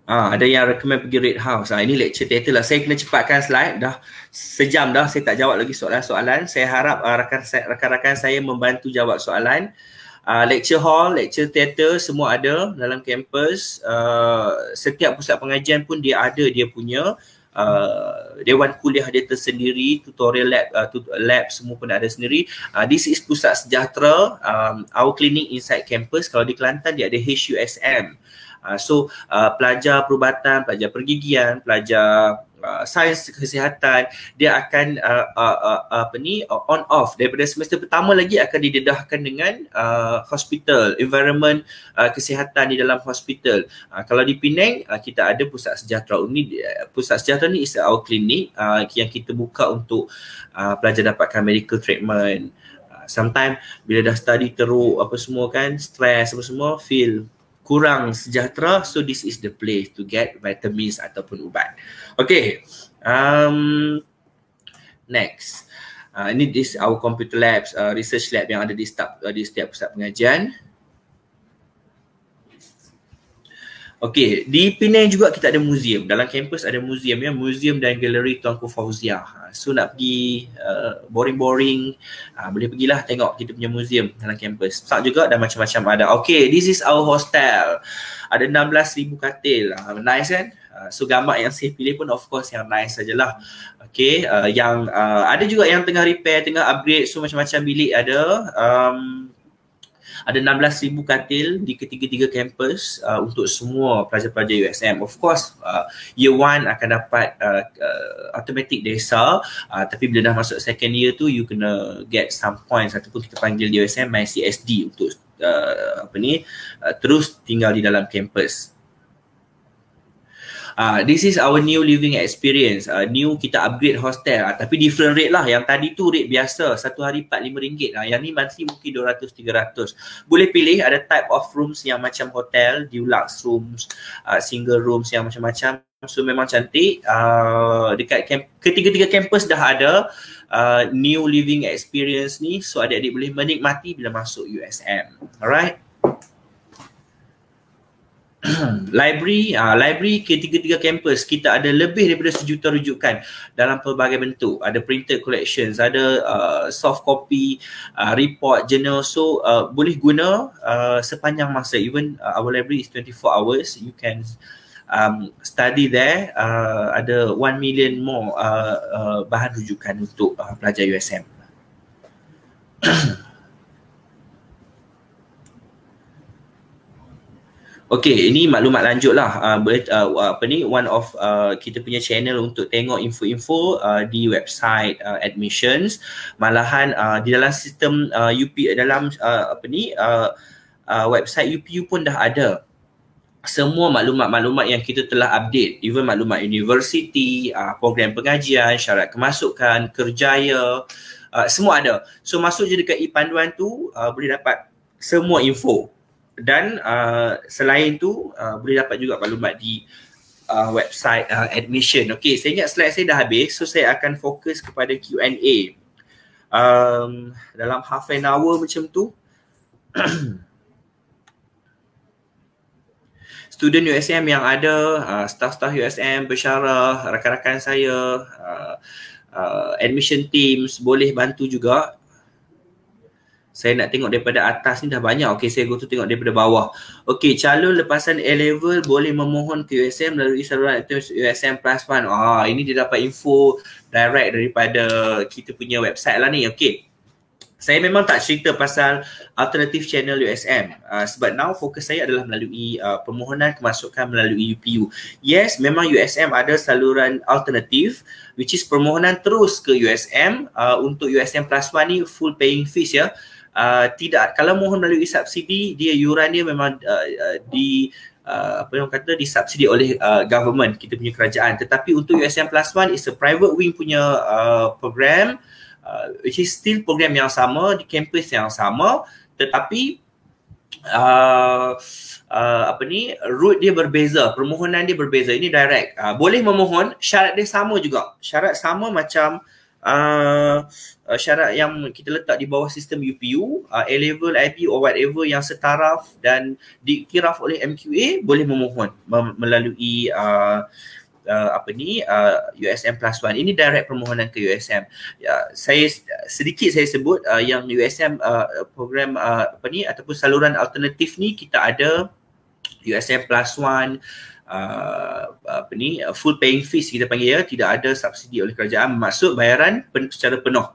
ha, ada yang recommend pergi Red House. ha, ini lecture theater lah. Saya kena cepatkan slide. Dah sejam dah saya tak jawab lagi soalan-soalan. Saya harap uh, rakan-rakan saya membantu jawab soalan. Uh, lecture hall, lecture theater semua ada dalam kampus. Uh, ah, setiap pusat pengajian pun dia ada dia punya uh, dewan kuliah dia tersendiri, tutorial lab uh, tut- lab semua pun ada sendiri. Uh, this is Pusat Sejahtera, um, our clinic inside campus. Kalau di Kelantan dia ada HUSM. Uh, so uh, pelajar perubatan, pelajar pergigian, pelajar uh, sains kesihatan dia akan uh, uh, uh, apa ni uh, on off daripada semester pertama lagi akan didedahkan dengan uh, hospital environment uh, kesihatan di dalam hospital. Uh, kalau di Penang uh, kita ada pusat sejahtera ini pusat sejahtera ni is our clinic uh, yang kita buka untuk uh, pelajar dapatkan medical treatment. Uh, sometimes bila dah study teruk apa semua kan stress apa semua feel kurang sejahtera so this is the place to get vitamins ataupun ubat okay um next uh, ini this our computer labs uh, research lab yang ada di setiap uh, di setiap pusat pengajian Okey, di Penang juga kita ada museum. Dalam kampus ada museum ya, museum dan galeri Tuanku Fauziah. Ha, so nak pergi uh, boring-boring, uh, boleh pergilah tengok kita punya museum dalam kampus. Besar juga dan macam-macam ada. Okey, this is our hostel. Ada 16,000 katil. Uh, nice kan? Uh, so gambar yang saya pilih pun of course yang nice sajalah. Okey, uh, yang uh, ada juga yang tengah repair, tengah upgrade. So macam-macam bilik ada. Um, ada 16,000 katil di ketiga-tiga kampus uh, untuk semua pelajar-pelajar USM. Of course, uh, year one akan dapat uh, uh, automatic desa uh, tapi bila dah masuk second year tu, you kena get some points ataupun kita panggil di USM MyCSD untuk uh, apa ni, uh, terus tinggal di dalam kampus uh, this is our new living experience uh, new kita upgrade hostel uh, tapi different rate lah yang tadi tu rate biasa satu hari empat lima ringgit lah yang ni monthly mungkin dua ratus tiga ratus. boleh pilih ada type of rooms yang macam hotel deluxe rooms uh, single rooms yang macam-macam So memang cantik uh, dekat camp- ketiga-tiga campus dah ada uh, new living experience ni so adik-adik boleh menikmati bila masuk USM. Alright. library uh, library ketiga-tiga kampus kita ada lebih daripada sejuta rujukan dalam pelbagai bentuk ada printed collections ada uh, soft copy uh, report journal so uh, boleh guna uh, sepanjang masa even uh, our library is 24 hours you can um study there uh, ada 1 million more uh, uh, bahan rujukan untuk uh, pelajar USM Okay, ini maklumat lanjut lah. Uh, uh, apa ni, one of uh, kita punya channel untuk tengok info-info uh, di website uh, admissions. Malahan uh, di dalam sistem uh, UP, dalam uh, apa ni, uh, uh, website UPU pun dah ada semua maklumat-maklumat yang kita telah update even maklumat universiti, uh, program pengajian, syarat kemasukan, kerjaya uh, semua ada. So masuk je dekat e-panduan tu uh, boleh dapat semua info dan uh, selain tu uh, boleh dapat juga maklumat di uh, website uh, admission. Okey, saya ingat slide saya dah habis so saya akan fokus kepada Q&A. Um, dalam half an hour macam tu. student USM yang ada, uh, staff-staff USM, bersyarah, rakan-rakan saya, uh, uh, admission teams boleh bantu juga saya nak tengok daripada atas ni dah banyak. Okey, saya go to tengok daripada bawah. Okey, calon lepasan A level boleh memohon ke USM melalui saluran aktif USM Plus Fund. Ah, ini dia dapat info direct daripada kita punya website lah ni. Okey. Saya memang tak cerita pasal alternative channel USM uh, ah, sebab now fokus saya adalah melalui uh, permohonan kemasukan melalui UPU. Yes, memang USM ada saluran alternatif which is permohonan terus ke USM uh, ah, untuk USM Plus One ni full paying fees ya. Yeah. Ah, tidak kalau mohon melalui subsidi dia yuran dia memang uh, di uh, apa yang kata disubsidi oleh uh, government kita punya kerajaan tetapi untuk USM Plus One is a private wing punya uh, program uh, which is still program yang sama di campus yang sama tetapi uh, uh, apa ni route dia berbeza permohonan dia berbeza ini direct uh, boleh memohon syarat dia sama juga syarat sama macam uh, uh, syarat yang kita letak di bawah sistem UPU, uh, ah, A-level, IB or whatever yang setaraf dan dikiraf oleh MQA boleh memohon melalui uh, Uh, apa ni uh, USM plus one ini direct permohonan ke USM uh, ya, saya sedikit saya sebut uh, yang USM uh, program uh, apa ni ataupun saluran alternatif ni kita ada USM plus one uh, apa ni uh, full paying fees kita panggil ya tidak ada subsidi oleh kerajaan maksud bayaran pen, secara penuh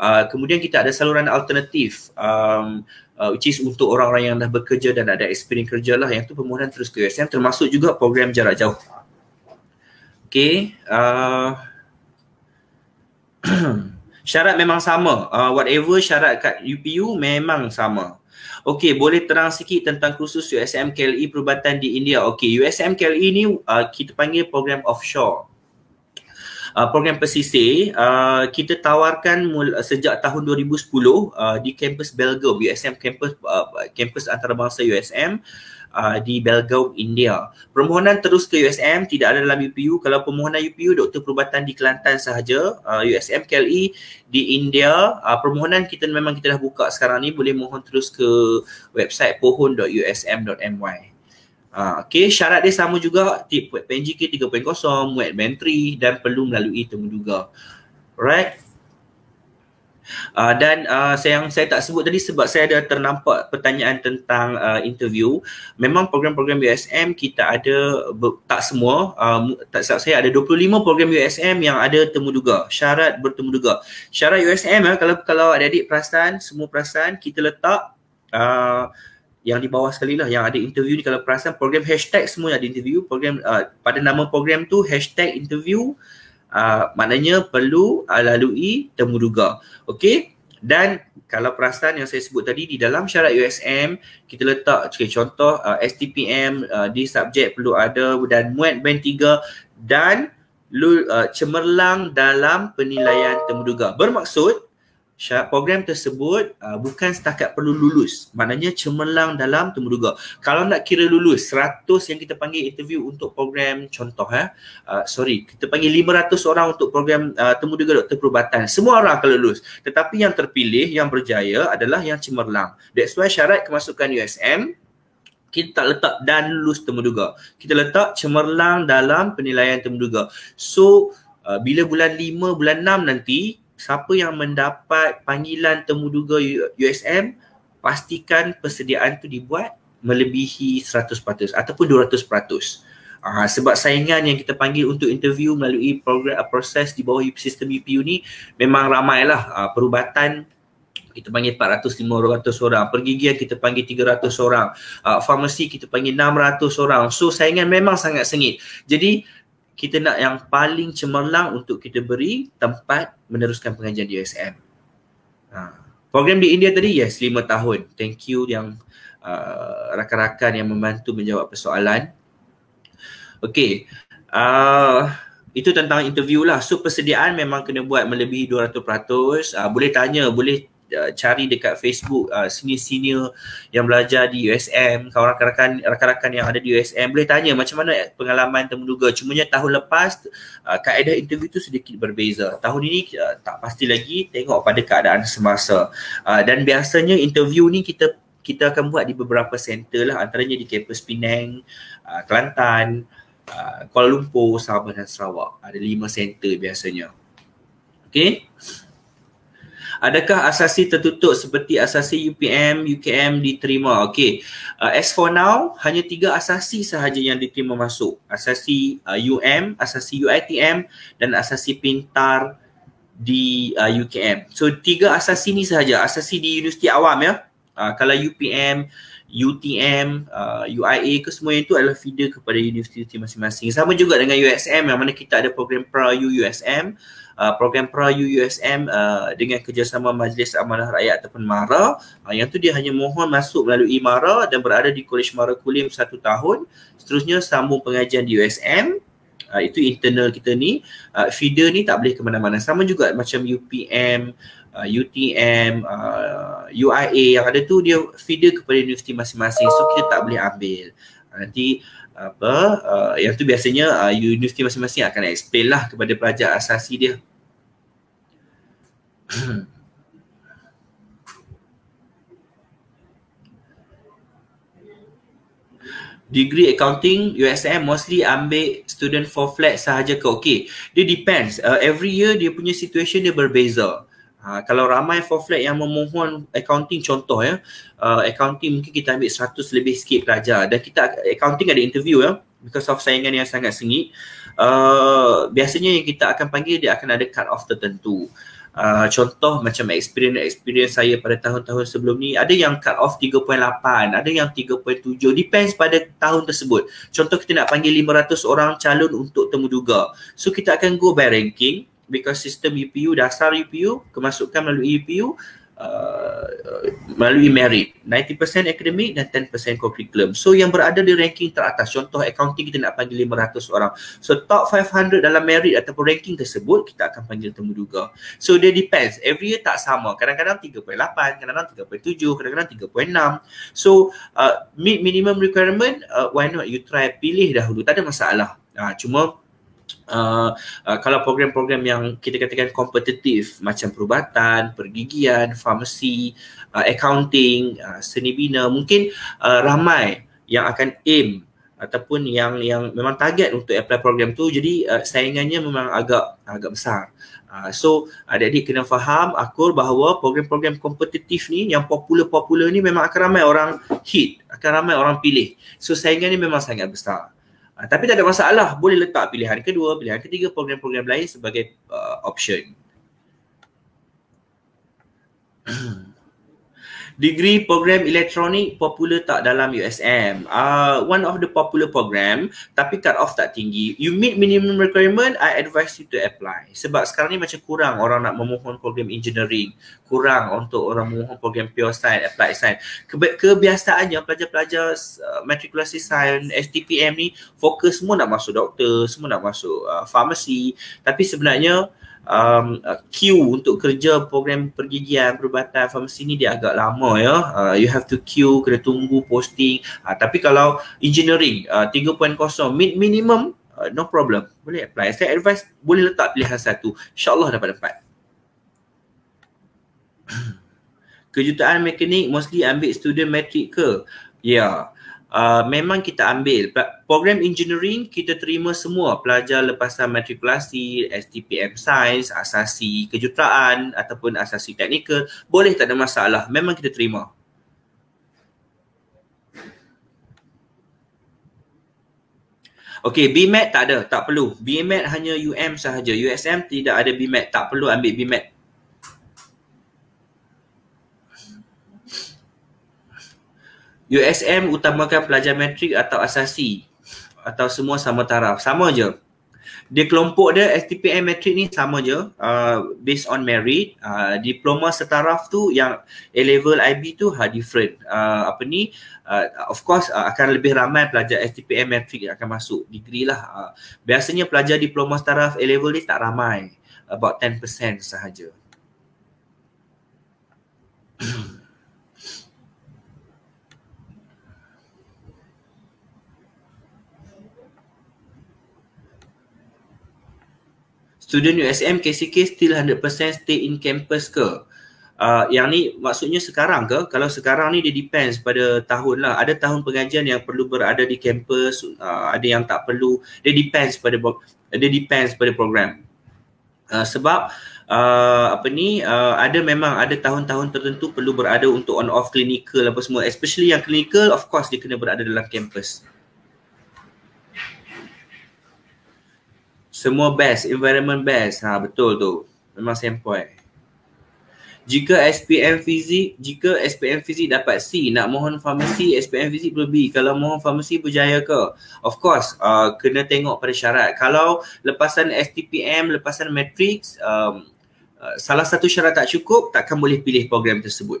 uh, kemudian kita ada saluran alternatif um, uh, which is untuk orang-orang yang dah bekerja dan ada experience kerja lah yang tu permohonan terus ke USM termasuk juga program jarak jauh Okay. Uh, syarat memang sama. Uh, whatever syarat kat UPU memang sama. Okey, boleh terang sikit tentang kursus USM KLE perubatan di India. Okey, USM KLE ni uh, kita panggil program offshore. Uh, program pesisir, uh, kita tawarkan mul- sejak tahun 2010 uh, di kampus Belgium, USM kampus uh, kampus antarabangsa USM. Uh, uh, di Belgaum, India. Permohonan terus ke USM tidak ada dalam UPU. Kalau permohonan UPU, doktor perubatan di Kelantan sahaja, uh, USM, KLE di India. Uh, permohonan kita memang kita dah buka sekarang ni boleh mohon terus ke website pohon.usm.my. Uh, okay, syarat dia sama juga tip PNGK 3.0, muat mentri dan perlu melalui temu juga. Alright, Uh, dan uh, saya yang saya tak sebut tadi sebab saya ada ternampak pertanyaan tentang uh, interview. Memang program-program USM kita ada tak semua uh, tak salah saya ada 25 program USM yang ada temuduga, syarat bertemu duga Syarat USM eh, kalau kalau adik-adik perasan, semua perasan kita letak uh, yang di bawah sekali lah yang ada interview ni kalau perasan program hashtag semua ada interview program uh, pada nama program tu hashtag interview uh, maknanya perlu uh, lalui temuduga. Okey? Dan kalau perasan yang saya sebut tadi di dalam syarat USM, kita letak okay, contoh uh, ah, STPM uh, ah, di subjek perlu ada dan muat band 3 dan lul, uh, cemerlang dalam penilaian temuduga. Bermaksud syarat program tersebut uh, bukan setakat perlu lulus maknanya cemerlang dalam temuduga kalau nak kira lulus 100 yang kita panggil interview untuk program contoh eh uh, sorry kita panggil 500 orang untuk program uh, temuduga doktor perubatan semua orang akan lulus tetapi yang terpilih yang berjaya adalah yang cemerlang that's why syarat kemasukan USM kita tak letak dan lulus temuduga kita letak cemerlang dalam penilaian temuduga so uh, bila bulan lima, bulan enam nanti siapa yang mendapat panggilan temuduga USM pastikan persediaan tu dibuat melebihi 100% ataupun 200%. Uh, ah, sebab saingan yang kita panggil untuk interview melalui program proses di bawah sistem UPU e ni memang ramailah uh, ah, perubatan kita panggil 400 500 orang pergigian kita panggil 300 orang uh, farmasi kita panggil 600 orang so saingan memang sangat sengit jadi kita nak yang paling cemerlang untuk kita beri tempat meneruskan pengajian di USM. Ha. Program di India tadi, yes, lima tahun. Thank you yang uh, rakan-rakan yang membantu menjawab persoalan. Okay, uh, itu tentang interview lah. So, persediaan memang kena buat melebihi 200%. Uh, boleh tanya, boleh uh, cari dekat Facebook uh, senior-senior yang belajar di USM, kawan kawan rakan rakan yang ada di USM boleh tanya macam mana pengalaman temuduga. Cumanya tahun lepas uh, kaedah interview tu sedikit berbeza. Tahun ini uh, tak pasti lagi tengok pada keadaan semasa. Uh, dan biasanya interview ni kita kita akan buat di beberapa center lah antaranya di Kampus Penang, uh, Kelantan, uh, Kuala Lumpur, Sabah dan Sarawak. Ada lima center biasanya. Okay. Adakah asasi tertutup seperti asasi UPM, UKM diterima? Okey. Uh, as for now, hanya tiga asasi sahaja yang diterima masuk. Asasi uh, UM, asasi UITM dan asasi pintar di uh, UKM. So tiga asasi ni sahaja, asasi di universiti awam ya. Uh, kalau UPM UTM, uh, UIA ke semua itu adalah feeder kepada universiti masing-masing. Sama juga dengan USM yang mana kita ada program PRAU USM Uh, program pra UUSM uh, dengan kerjasama Majlis Amanah Rakyat ataupun MARA uh, yang tu dia hanya mohon masuk melalui MARA dan berada di Kolej MARA Kulim satu tahun seterusnya sambung pengajian di USM uh, itu internal kita ni uh, feeder ni tak boleh ke mana-mana sama juga macam UPM uh, UTM uh, UIA yang ada tu dia feeder kepada universiti masing-masing so kita tak boleh ambil uh, nanti apa uh, yang tu biasanya uh, universiti masing-masing akan explain lah kepada pelajar asasi dia degree accounting USM mostly ambil student for flat sahaja ke okey dia depends uh, every year dia punya situation dia berbeza uh, kalau ramai for flat yang memohon accounting contoh ya uh, accounting mungkin kita ambil 100 lebih sikit pelajar dan kita accounting ada interview ya because of saingan yang sangat sengit uh, biasanya yang kita akan panggil dia akan ada cut off tertentu uh, Uh, contoh macam experience experience saya pada tahun-tahun sebelum ni ada yang cut off 3.8 ada yang 3.7 depends pada tahun tersebut contoh kita nak panggil 500 orang calon untuk temuduga so kita akan go by ranking because sistem UPU e dasar UPU e kemasukan melalui UPU e Uh, melalui merit 90% akademik dan 10% curriculum so yang berada di ranking teratas contoh accounting kita nak panggil 500 orang so top 500 dalam merit ataupun ranking tersebut kita akan panggil temuduga. so dia depends every year tak sama kadang-kadang 3.8 kadang-kadang 3.7 kadang-kadang 3.6 so uh, minimum requirement uh, why not you try pilih dahulu tak ada masalah uh, cuma uh, uh, kalau program-program yang kita katakan kompetitif macam perubatan, pergigian, farmasi, uh, accounting, uh, seni bina mungkin uh, ramai yang akan aim ataupun yang yang memang target untuk apply program tu jadi uh, saingannya memang agak agak besar. Uh, so adik-adik kena faham akur bahawa program-program kompetitif ni yang popular-popular ni memang akan ramai orang hit, akan ramai orang pilih. So saingannya memang sangat besar. Uh, tapi tak ada masalah, boleh letak pilihan kedua, pilihan ketiga, program-program lain sebagai uh, option. Hmm degree program elektronik popular tak dalam USM? Uh, ah, one of the popular program tapi cut off tak tinggi. You meet minimum requirement, I advise you to apply. Sebab sekarang ni macam kurang orang nak memohon program engineering. Kurang untuk orang memohon program pure science, applied science. Keb- kebiasaannya pelajar-pelajar uh, matrikulasi sains, STPM ni fokus semua nak masuk doktor, semua nak masuk uh, pharmacy. Tapi sebenarnya um, queue untuk kerja program pergigian perubatan farmasi ni dia agak lama ya. Uh, you have to queue, kena tunggu posting. Uh, tapi kalau engineering uh, 3.0 min- minimum uh, no problem. Boleh apply. Saya advise boleh letak pilihan satu. InsyaAllah dapat dapat. Kejutaan mekanik mostly ambil student metric ke? Ya. Yeah uh, memang kita ambil program engineering kita terima semua pelajar lepasan matrikulasi STPM science asasi kejuruteraan ataupun asasi teknikal boleh tak ada masalah memang kita terima Okay, BMAT tak ada, tak perlu. BMAT hanya UM sahaja. USM tidak ada BMAT, tak perlu ambil BMAT. USM utamakan pelajar metrik atau asasi atau semua sama taraf. Sama je. Dia kelompok dia STPM metrik ni sama je uh, based on merit. Uh, diploma setaraf tu yang A-level IB tu ha different. Uh, apa ni? Uh, of course uh, akan lebih ramai pelajar STPM metrik yang akan masuk degree lah. Uh, biasanya pelajar diploma setaraf A-level ni tak ramai. About 10% sahaja. student USM KCK still 100% stay in campus ke? Uh, yang ni maksudnya sekarang ke? Kalau sekarang ni dia depends pada tahun lah. Ada tahun pengajian yang perlu berada di campus, uh, ada yang tak perlu. Dia depends pada dia depends pada program. Uh, sebab uh, apa ni uh, ada memang ada tahun-tahun tertentu perlu berada untuk on off clinical apa semua especially yang clinical of course dia kena berada dalam campus. Semua best, environment best. Ha betul tu. Memang sempoi. Jika SPM fizik, jika SPM fizik dapat C, nak mohon farmasi SPM fizik perlu B. Kalau mohon farmasi berjaya ke? Of course, uh, kena tengok pada syarat. Kalau lepasan STPM, lepasan matrix, um, uh, salah satu syarat tak cukup, takkan boleh pilih program tersebut.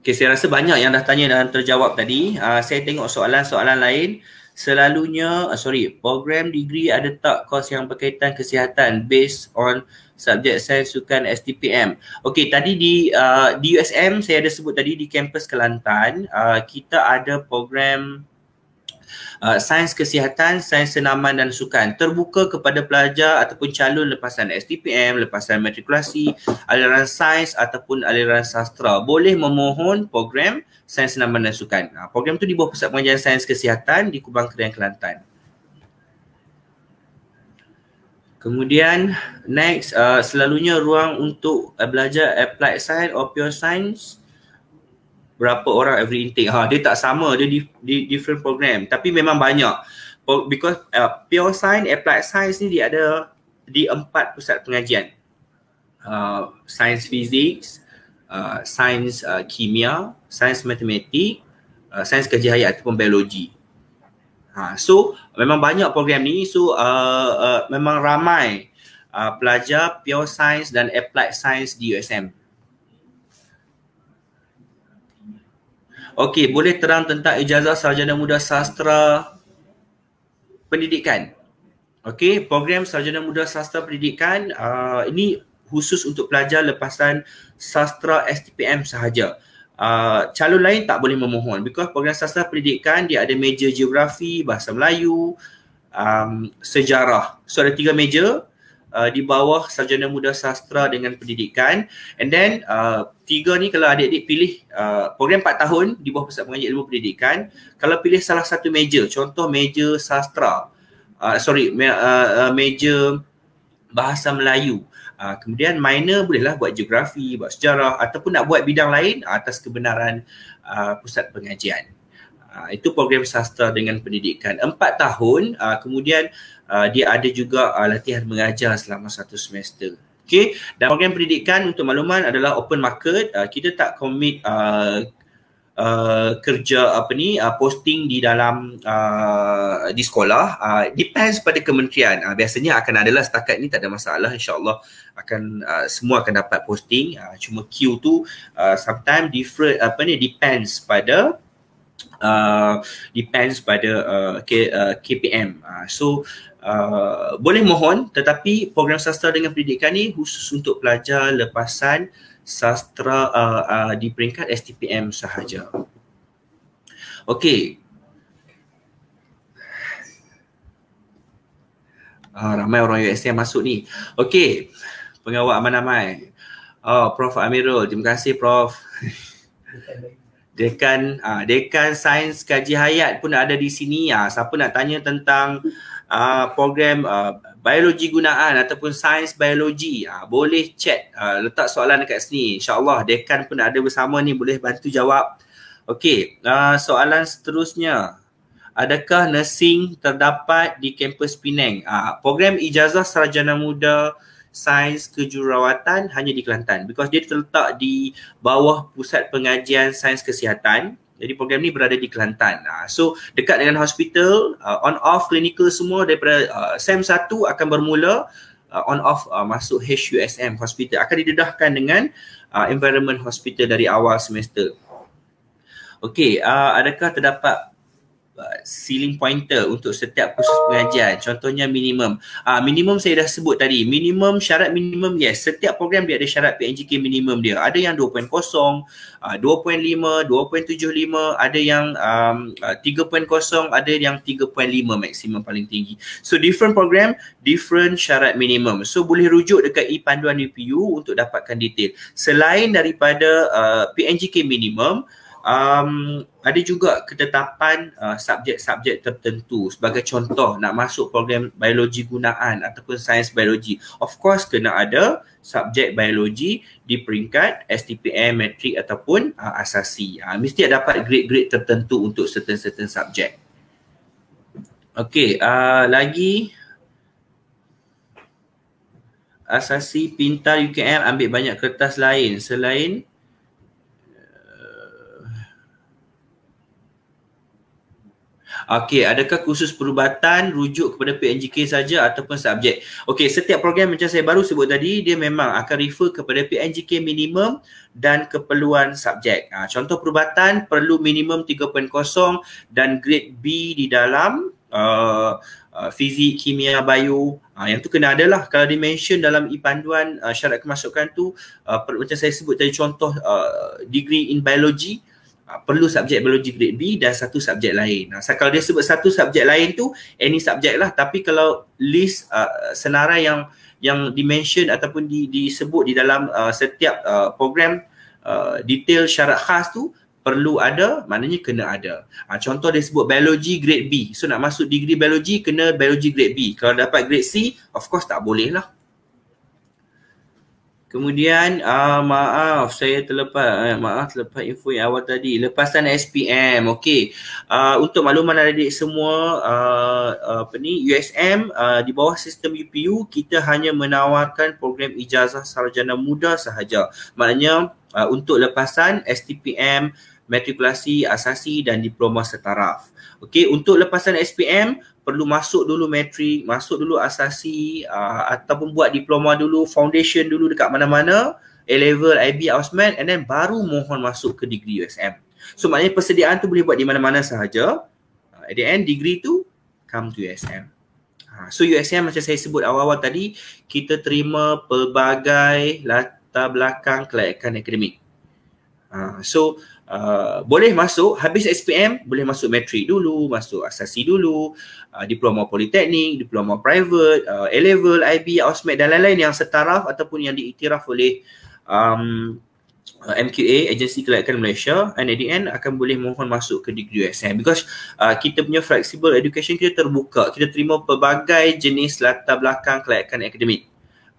Okay, saya rasa banyak yang dah tanya dan terjawab tadi. Uh, saya tengok soalan-soalan lain. Selalunya, uh, sorry, program degree ada tak kos yang berkaitan kesihatan based on subjek saya sukan STPM. Okay, tadi di uh, di USM saya ada sebut tadi di kampus Kelantan, uh, kita ada program uh, sains kesihatan, sains senaman dan sukan terbuka kepada pelajar ataupun calon lepasan STPM, lepasan matrikulasi, aliran sains ataupun aliran sastra boleh memohon program sains senaman dan sukan. Uh, program tu di bawah Pusat Pengajian Sains Kesihatan di Kubang Kerian Kelantan. Kemudian next uh, selalunya ruang untuk uh, belajar applied science or pure science berapa orang every intake. Ha, dia tak sama, dia di, di different program. Tapi memang banyak. Because uh, pure science, applied science ni dia ada di empat pusat pengajian. Uh, science physics, uh, science uh, kimia, science matematik, uh, science kerja hayat ataupun biologi. Ha, so memang banyak program ni. So uh, uh, memang ramai uh, pelajar pure science dan applied science di USM. Okey, boleh terang tentang ijazah sarjana muda sastra pendidikan. Okey, program sarjana muda sastra pendidikan uh, ini khusus untuk pelajar lepasan sastra STPM sahaja. Uh, calon lain tak boleh memohon because program sastra pendidikan dia ada major geografi, bahasa Melayu, um, sejarah. So ada tiga major Uh, di bawah sarjana muda sastra dengan pendidikan and then uh, tiga ni kalau adik-adik pilih uh, program 4 tahun di bawah pusat pengajian ilmu pendidikan kalau pilih salah satu major contoh major sastra uh, sorry me- uh, uh major bahasa Melayu Uh, kemudian minor bolehlah buat geografi, buat sejarah ataupun nak buat bidang lain atas kebenaran uh, pusat pengajian. Uh, itu program sastra dengan pendidikan. Empat tahun, uh, kemudian Ah, dia ada juga uh, latihan mengajar selama satu semester. Okey. Dan program pendidikan untuk makluman adalah open market. Uh, kita tak commit uh, uh, kerja apa ni uh, posting di dalam uh, di sekolah. Uh, depends pada kementerian. Uh, biasanya akan adalah setakat ni tak ada masalah. InsyaAllah akan uh, semua akan dapat posting. Uh, cuma queue tu uh, sometimes different apa ni depends pada uh, depends pada uh, K, uh, KPM. Uh, so uh, uh, boleh mohon tetapi program sastra dengan pendidikan ni khusus untuk pelajar lepasan sastra uh, uh, di peringkat STPM sahaja. Okey. Uh, ramai orang yang masuk ni. Okey. Pengawal aman amai. Oh, Prof Amirul, terima kasih Prof. Dekan uh, Dekan Sains Kaji Hayat pun ada di sini. Ah uh, siapa nak tanya tentang uh, program uh, biologi gunaan ataupun sains biologi uh, boleh chat uh, letak soalan dekat sini insyaallah dekan pun ada bersama ni boleh bantu jawab okey uh, soalan seterusnya adakah nursing terdapat di kampus Pinang? uh, program ijazah sarjana muda sains kejurawatan hanya di Kelantan because dia terletak di bawah pusat pengajian sains kesihatan jadi program ni berada di Kelantan. Uh, so dekat dengan hospital, uh, on off clinical semua daripada uh, SEM 1 akan bermula uh, on off uh, masuk HUSM hospital akan didedahkan dengan uh, environment hospital dari awal semester. Okay, uh, adakah terdapat Uh, ceiling pointer untuk setiap kursus pengajian. Contohnya minimum. Uh, minimum saya dah sebut tadi. Minimum, syarat minimum, yes. Setiap program dia ada syarat PNGK minimum dia. Ada yang 2.0, uh, 2.5, 2.75, ada yang um, uh, ah, 3.0, ada yang 3.5 maksimum paling tinggi. So different program, different syarat minimum. So boleh rujuk dekat e-panduan UPU untuk dapatkan detail. Selain daripada uh, ah, PNGK minimum, um, ada juga ketetapan uh, subjek-subjek tertentu sebagai contoh nak masuk program biologi gunaan ataupun sains biologi of course kena ada subjek biologi di peringkat STPM, metrik ataupun uh, asasi uh, mesti dapat grade-grade tertentu untuk certain-certain subjek Okey, uh, lagi asasi pintar UKM ambil banyak kertas lain selain Okey, adakah khusus perubatan rujuk kepada PNJK saja ataupun subjek? Okey, setiap program macam saya baru sebut tadi, dia memang akan refer kepada PNJK minimum dan keperluan subjek. Ha, contoh perubatan perlu minimum 3.0 dan grade B di dalam uh, uh, fizik, kimia, bio. Ha, yang tu kena adalah kalau di mention dalam e-panduan uh, syarat kemasukan tu uh, macam saya sebut tadi contoh uh, degree in biology Ah, perlu subjek biologi grade B dan satu subjek lain. Nah, kalau dia sebut satu subjek lain tu any subjek lah tapi kalau list uh, senarai yang yang dimention ataupun di, disebut di dalam uh, setiap uh, program uh, detail syarat khas tu perlu ada maknanya kena ada. Uh, contoh dia sebut biologi grade B. So nak masuk degree biologi kena biologi grade B. Kalau dapat grade C of course tak boleh lah. Kemudian uh, maaf saya terlepas eh, maaf terlepas info yang awal tadi lepasan SPM okey uh, untuk makluman adik semua uh, apa ni USM uh, di bawah sistem UPU kita hanya menawarkan program ijazah sarjana muda sahaja maknanya uh, untuk lepasan STPM matrikulasi asasi dan diploma setaraf okey untuk lepasan SPM perlu masuk dulu matrik, masuk dulu asasi uh, ataupun buat diploma dulu, foundation dulu dekat mana-mana, A-level, IB, Ausman and then baru mohon masuk ke degree USM. So maknanya persediaan tu boleh buat di mana-mana sahaja. Uh, at the end, degree tu come to USM. Uh, ah, so USM macam saya sebut awal-awal tadi, kita terima pelbagai latar belakang kelayakan akademik. Uh, so Uh, boleh masuk habis SPM boleh masuk matrik dulu masuk asasi dulu uh, diploma politeknik diploma private uh, A level IB AUSMED dan lain-lain yang setaraf ataupun yang diiktiraf oleh um, uh, MQA agensi kelayakan Malaysia NADN akan boleh mohon masuk ke degree USM because uh, kita punya flexible education kita terbuka kita terima pelbagai jenis latar belakang kelayakan akademik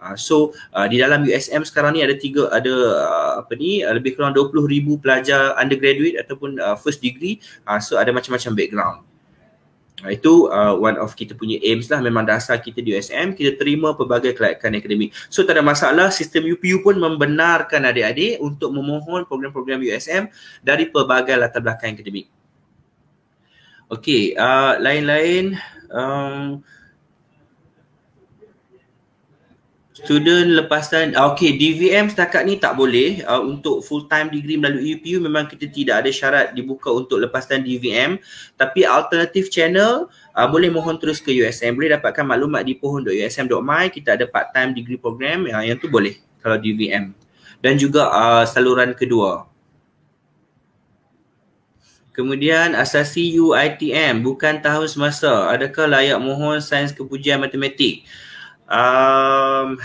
Uh, so uh, di dalam USM sekarang ni ada tiga ada uh, apa ni uh, lebih kurang 20,000 pelajar undergraduate ataupun uh, first degree. Uh, so ada macam-macam background. Uh, itu uh, one of kita punya aims lah memang dasar kita di USM kita terima pelbagai kelayakan akademik. So tak ada masalah sistem UPU pun membenarkan adik-adik untuk memohon program-program USM dari pelbagai latar belakang akademik. Okay, lain-lain um, student lepasan ah, okey DVM setakat ni tak boleh uh, untuk full time degree melalui UPU memang kita tidak ada syarat dibuka untuk lepasan DVM tapi alternative channel uh, boleh mohon terus ke USM boleh dapatkan maklumat di pohon.usm.my kita ada part time degree program uh, yang tu boleh kalau DVM dan juga uh, saluran kedua Kemudian asasi UITM bukan tahun semasa adakah layak mohon sains kepujian matematik um,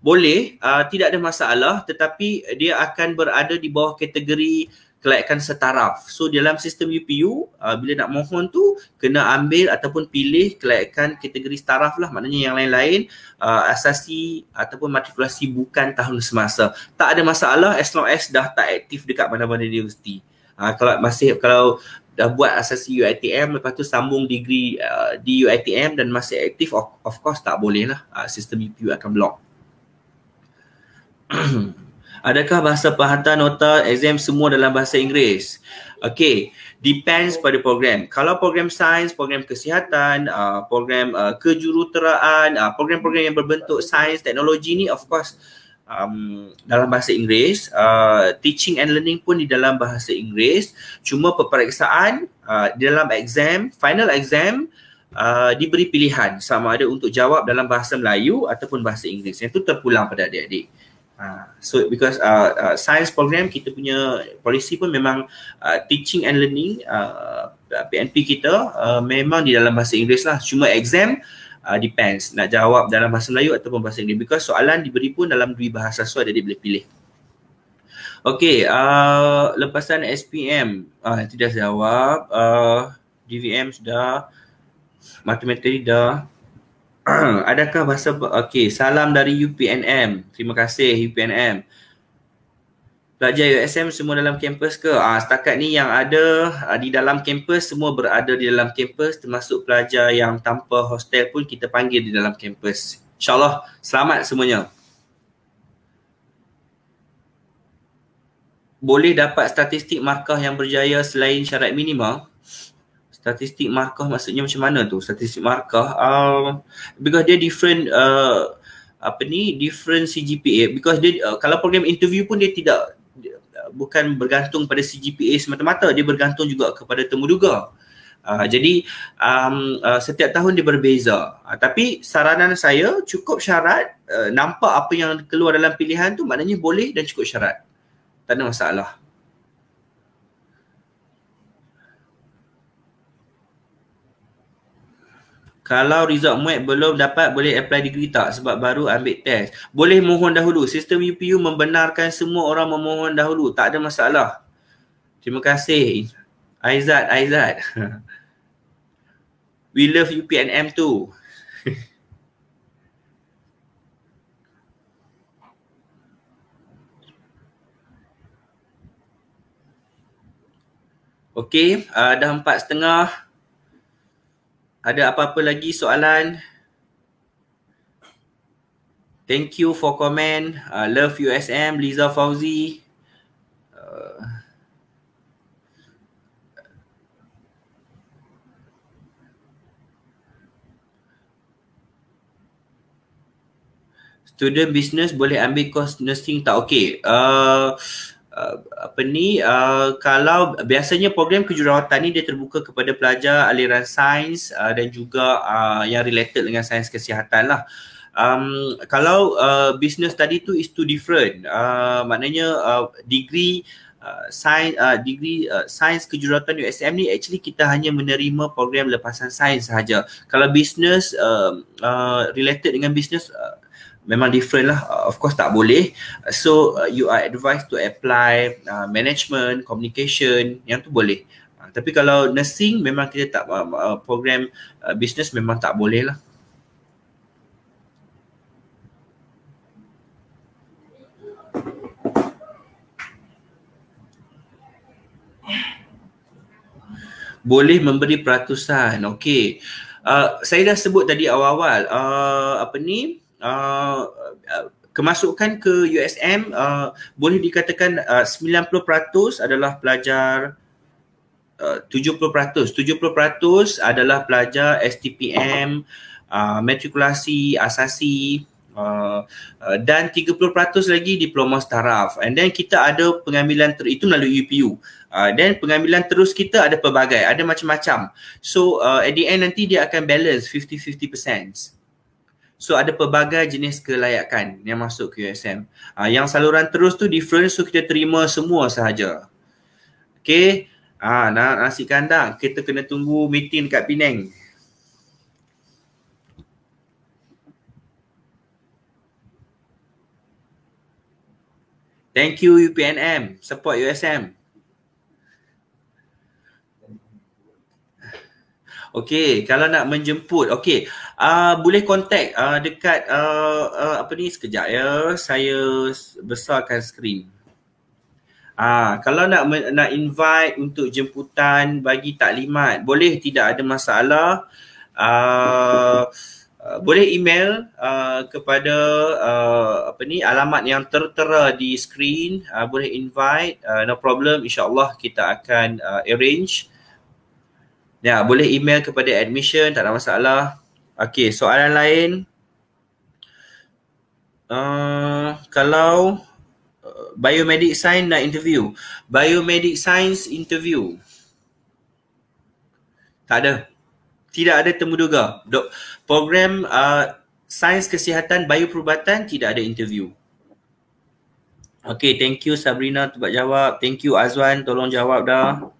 boleh uh, tidak ada masalah tetapi dia akan berada di bawah kategori kelayakan setaraf. So dalam sistem UPU uh, eh, bila nak mohon tu kena ambil ataupun pilih kelayakan kategori setaraf lah maknanya yang lain-lain uh, asasi ataupun matrikulasi bukan tahun semasa. Tak ada masalah as long as dah tak aktif dekat mana-mana universiti. Uh, kalau masih kalau dah buat asasi UiTM lepas tu sambung degree uh, di UiTM dan masih aktif of, of course tak boleh lah uh, sistem UPU e akan block adakah bahasa perhantar nota exam semua dalam bahasa Inggeris okay depends pada program kalau program sains program kesihatan uh, program uh, kejuruteraan uh, program-program yang berbentuk sains teknologi ni of course um, dalam bahasa Inggeris. Uh, teaching and learning pun di dalam bahasa Inggeris. Cuma peperiksaan uh, di dalam exam, final exam uh, diberi pilihan sama ada untuk jawab dalam bahasa Melayu ataupun bahasa Inggeris. Itu terpulang pada adik-adik. Uh, so because uh, uh, science program kita punya policy pun memang uh, teaching and learning uh, PNP kita uh, memang di dalam bahasa Inggeris lah. Cuma exam uh, uh, depends nak jawab dalam bahasa Melayu ataupun bahasa Inggeris because soalan diberi pun dalam dua bahasa so ada dia boleh pilih. Okay, uh, lepasan SPM uh, nanti dah jawab. Uh, DVM sudah, matematik dah. Adakah bahasa, okay, salam dari UPNM. Terima kasih UPNM pelajar USM semua dalam kampus ke? Ah setakat ni yang ada uh, di dalam kampus semua berada di dalam kampus termasuk pelajar yang tanpa hostel pun kita panggil di dalam kampus. InsyaAllah selamat semuanya. Boleh dapat statistik markah yang berjaya selain syarat minima? Statistik markah maksudnya macam mana tu? Statistik markah um, because dia different uh, apa ni different CGPA because dia uh, kalau program interview pun dia tidak bukan bergantung pada CGPA semata-mata dia bergantung juga kepada temuduga Uh, ah, jadi um, uh, setiap tahun dia berbeza uh, tapi saranan saya cukup syarat uh, nampak apa yang keluar dalam pilihan tu maknanya boleh dan cukup syarat tak ada masalah kalau result muat belum dapat boleh apply degree tak sebab baru ambil test boleh mohon dahulu sistem UPU membenarkan semua orang memohon dahulu tak ada masalah terima kasih Aizat Aizat we love UPNM tu Okay, uh, dah empat setengah. Ada apa-apa lagi soalan? Thank you for comment. Uh, love USM, Liza Fauzi. Uh, student business boleh ambil course nursing tak? Okay. Uh, uh, apa ni uh, kalau biasanya program kejururawatan ni dia terbuka kepada pelajar aliran sains uh, dan juga uh, yang related dengan sains kesihatan lah. Um, kalau uh, business tadi tu is too different, uh, maknanya uh, degree uh, sains uh, degree uh, sains kejuruteraan USM ni actually kita hanya menerima program lepasan sains sahaja. Kalau business uh, uh, related dengan business uh, memang different lah uh, of course tak boleh so uh, you are advised to apply uh, management communication yang tu boleh uh, tapi kalau nursing memang kita tak uh, uh program uh, business memang tak boleh lah boleh memberi peratusan okey uh, saya dah sebut tadi awal-awal uh, apa ni Uh, uh, kemasukan ke USM uh, boleh dikatakan uh, 90% adalah pelajar uh, 70% 70% adalah pelajar STPM uh, matrikulasi asasi uh, uh, dan 30% lagi diploma taraf and then kita ada pengambilan ter- itu melalui UPU uh, then pengambilan terus kita ada pelbagai ada macam-macam so uh, at the end nanti dia akan balance 50 50% So ada pelbagai jenis kelayakan yang masuk ke USM. Uh, ah, yang saluran terus tu different so kita terima semua sahaja. Okay. Ah, nak nasi kandang. Kita kena tunggu meeting dekat Penang. Thank you UPNM. Support USM. Okey, kalau nak menjemput, okey. Uh, boleh kontak uh, ah, dekat uh, uh, apa ni sekejap ya. Saya besarkan skrin. Ah, uh, kalau nak nak invite untuk jemputan bagi taklimat, boleh tidak ada masalah. Uh, boleh email uh, kepada uh, apa ni alamat yang tertera di skrin uh, boleh invite uh, no problem insyaallah kita akan uh, arrange uh, Ya, boleh email kepada admission, tak ada masalah. Okey, soalan lain. Uh, kalau uh, biomedic science nak interview. Biomedic science interview. Tak ada. Tidak ada temuduga. Dok, program uh, sains kesihatan bioperubatan tidak ada interview. Okay, thank you Sabrina sebab jawab. Thank you Azwan tolong jawab dah. Hmm.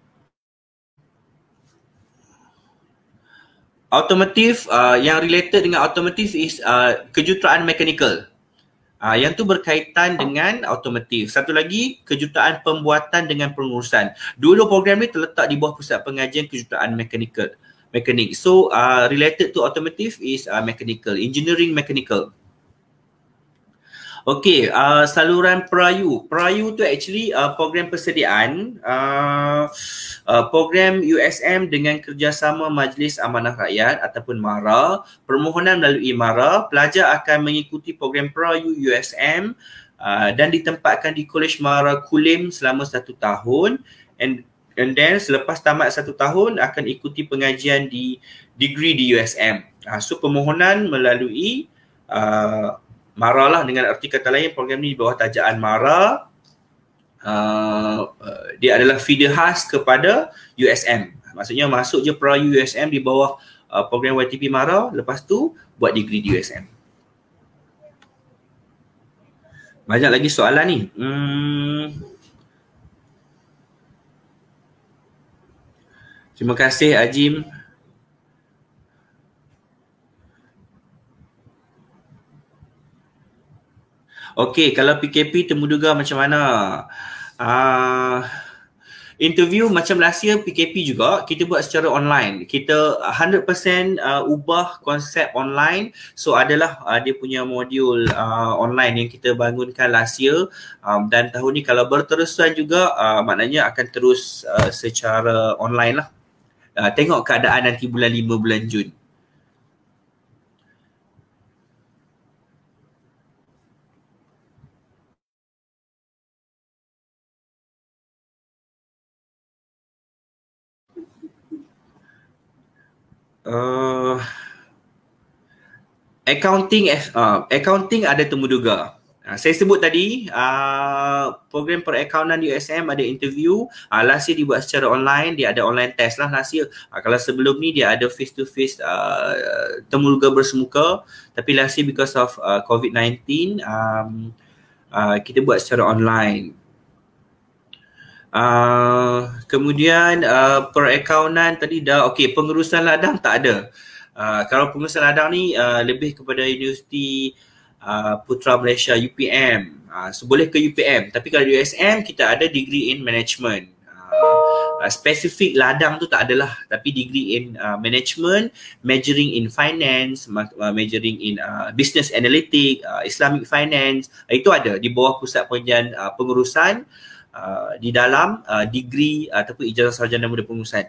Automotif uh, yang related dengan automotif is uh, kejutaan mechanical. Uh, yang tu berkaitan dengan automotif. Satu lagi, kejutaan pembuatan dengan pengurusan. Dua-dua program ni terletak di bawah pusat pengajian kejutaan mechanical. Mechanic. So, uh, related to automotive is uh, mechanical, engineering mechanical. Okey, uh, saluran Perayu. Perayu tu actually uh, program persediaan uh, uh, program USM dengan kerjasama Majlis Amanah Rakyat ataupun MARA. Permohonan melalui MARA, pelajar akan mengikuti program Perayu USM uh, dan ditempatkan di Kolej MARA Kulim selama satu tahun and And then selepas tamat satu tahun akan ikuti pengajian di degree di USM. Uh, so permohonan melalui uh, Mara lah dengan arti kata lain program ni di bawah tajaan Mara uh, uh, dia adalah feeder khas kepada USM maksudnya masuk je perayu USM di bawah uh, program YTP Mara lepas tu buat degree di USM banyak lagi soalan ni hmm. terima kasih Ajim Okey, kalau PKP temuduga macam mana? Uh, interview macam last year PKP juga kita buat secara online. Kita 100% uh, ah, ubah konsep online. So adalah uh, dia punya modul uh, online yang kita bangunkan last year um, dan tahun ni kalau berterusan juga uh, maknanya akan terus uh, secara online lah. Uh, tengok keadaan nanti bulan 5 bulan Jun. Uh, accounting uh, accounting ada temuduga. Uh, saya sebut tadi uh, program perakaunan USM ada interview. Uh, last dibuat secara online, dia ada online test lah last Uh, kalau sebelum ni dia ada face to face uh, temuduga bersemuka. Tapi lasi because of uh, COVID-19, um, uh, kita buat secara online. Uh, kemudian uh, perakaunan tadi dah okey pengurusan ladang tak ada. Uh, kalau pengurusan ladang ni uh, lebih kepada universiti uh, Putra Malaysia UPM. Uh, so boleh ke UPM tapi kalau USM kita ada degree in management. Uh, uh spesifik ladang tu tak adalah tapi degree in uh, management majoring in finance ma- uh, majoring in uh, business analytics, uh, islamic finance uh, itu ada di bawah pusat penjan uh, pengurusan uh, Uh, di dalam uh, degree ataupun ijazah sarjana muda pengurusan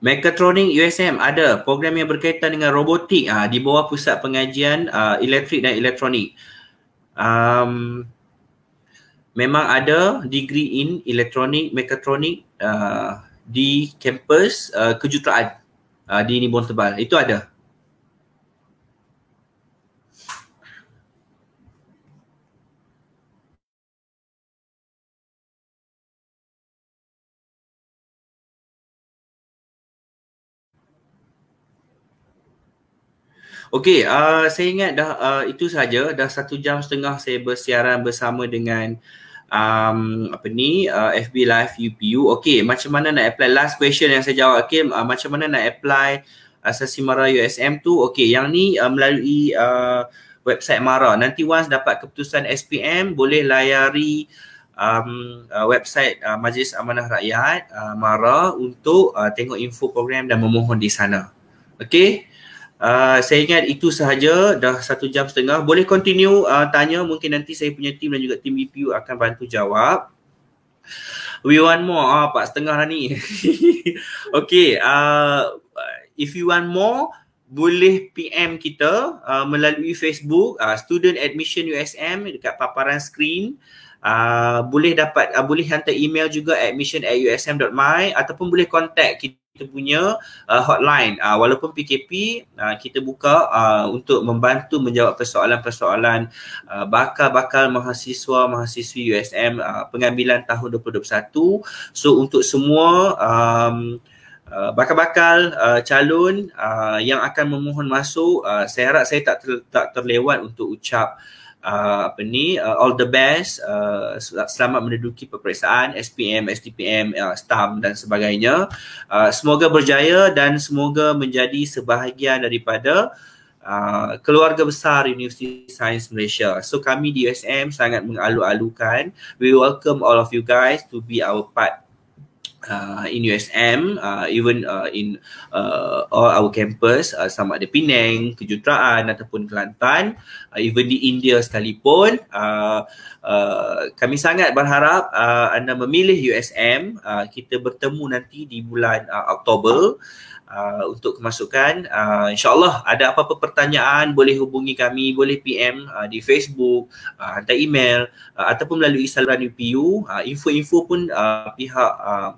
Mechatronic USM ada program yang berkaitan dengan robotik uh, di bawah pusat pengajian uh, ah, elektrik dan elektronik. Um, memang ada degree in elektronik, mechatronic uh, di kampus uh, kejuruteraan uh, di Nibong Tebal. Itu ada. Okey, uh, saya ingat dah uh, itu saja. Dah satu jam setengah saya bersiaran bersama dengan um, apa ni uh, FB Live UPU. Okey, macam mana nak apply? Last question yang saya jawab, okay, uh, macam mana nak apply asasi uh, Mara USM tu? Okey, yang ni uh, melalui uh, website Mara. Nanti once dapat keputusan SPM, boleh layari um, uh, website uh, Majlis Amanah Rakyat uh, Mara untuk uh, tengok info program dan memohon di sana. Okey. Ah, saya ingat itu sahaja dah satu jam setengah. Boleh continue uh, tanya mungkin nanti saya punya tim dan juga tim EPU akan bantu jawab. We want more. Ah, Pak setengah lah ni. okay. Uh, ah, if you want more, boleh PM kita uh, melalui Facebook uh, Student Admission USM dekat paparan screen. Uh, boleh dapat, uh, boleh hantar email juga admission at usm.my ataupun boleh contact kita kita punya uh, hotline uh, walaupun PKP uh, kita buka uh, untuk membantu menjawab persoalan-persoalan uh, bakal-bakal mahasiswa mahasiswi USM uh, pengambilan tahun 2021 so untuk semua um, uh, bakal-bakal uh, calon uh, yang akan memohon masuk uh, saya harap saya tak ter- tak terlewat untuk ucap uh, uh, apa ni uh, all the best uh, selamat menduduki peperiksaan SPM STPM uh, STAM dan sebagainya uh, semoga berjaya dan semoga menjadi sebahagian daripada Uh, keluarga besar Universiti Sains Malaysia. So kami di USM sangat mengalu-alukan. We welcome all of you guys to be our part uh, in USM, uh, even uh, in uh, all our campus, uh, sama ada Penang, Kejutraan ataupun Kelantan, uh, even di India sekalipun, uh, uh, kami sangat berharap uh, anda memilih USM. Uh, kita bertemu nanti di bulan uh, Oktober. Uh, uh, untuk kemasukan. Uh, InsyaAllah ada apa-apa pertanyaan boleh hubungi kami, boleh PM uh, ah, di Facebook, uh, hantar email uh, ataupun melalui saluran UPU. Uh, info-info pun uh, pihak uh,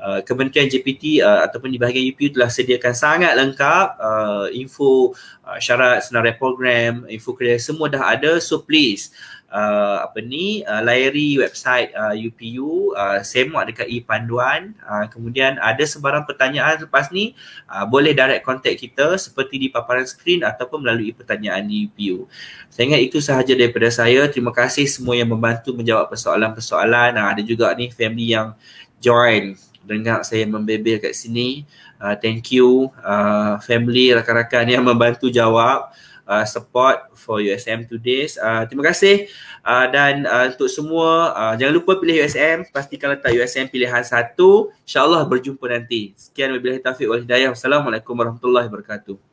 Uh, Kementerian JPT uh, ataupun di bahagian UPU telah sediakan sangat lengkap uh, info uh, syarat senarai program, info kerja semua dah ada so please uh, apa ni uh, layari website uh, UPU uh, semua dekat e panduan uh, kemudian ada sebarang pertanyaan lepas ni uh, boleh direct contact kita seperti di paparan skrin ataupun melalui pertanyaan di UPU saya ingat itu sahaja daripada saya terima kasih semua yang membantu menjawab persoalan-persoalan uh, ada juga ni family yang join dengar saya membebel kat sini uh, thank you uh, family rakan-rakan yang membantu jawab uh, support for USM today. Uh, terima kasih uh, dan uh, untuk semua uh, jangan lupa pilih USM, Pasti kalau tak USM pilihan satu. InsyaAllah berjumpa nanti. Sekian wabillahi taufiq wal hidayah. Wassalamualaikum warahmatullahi wabarakatuh.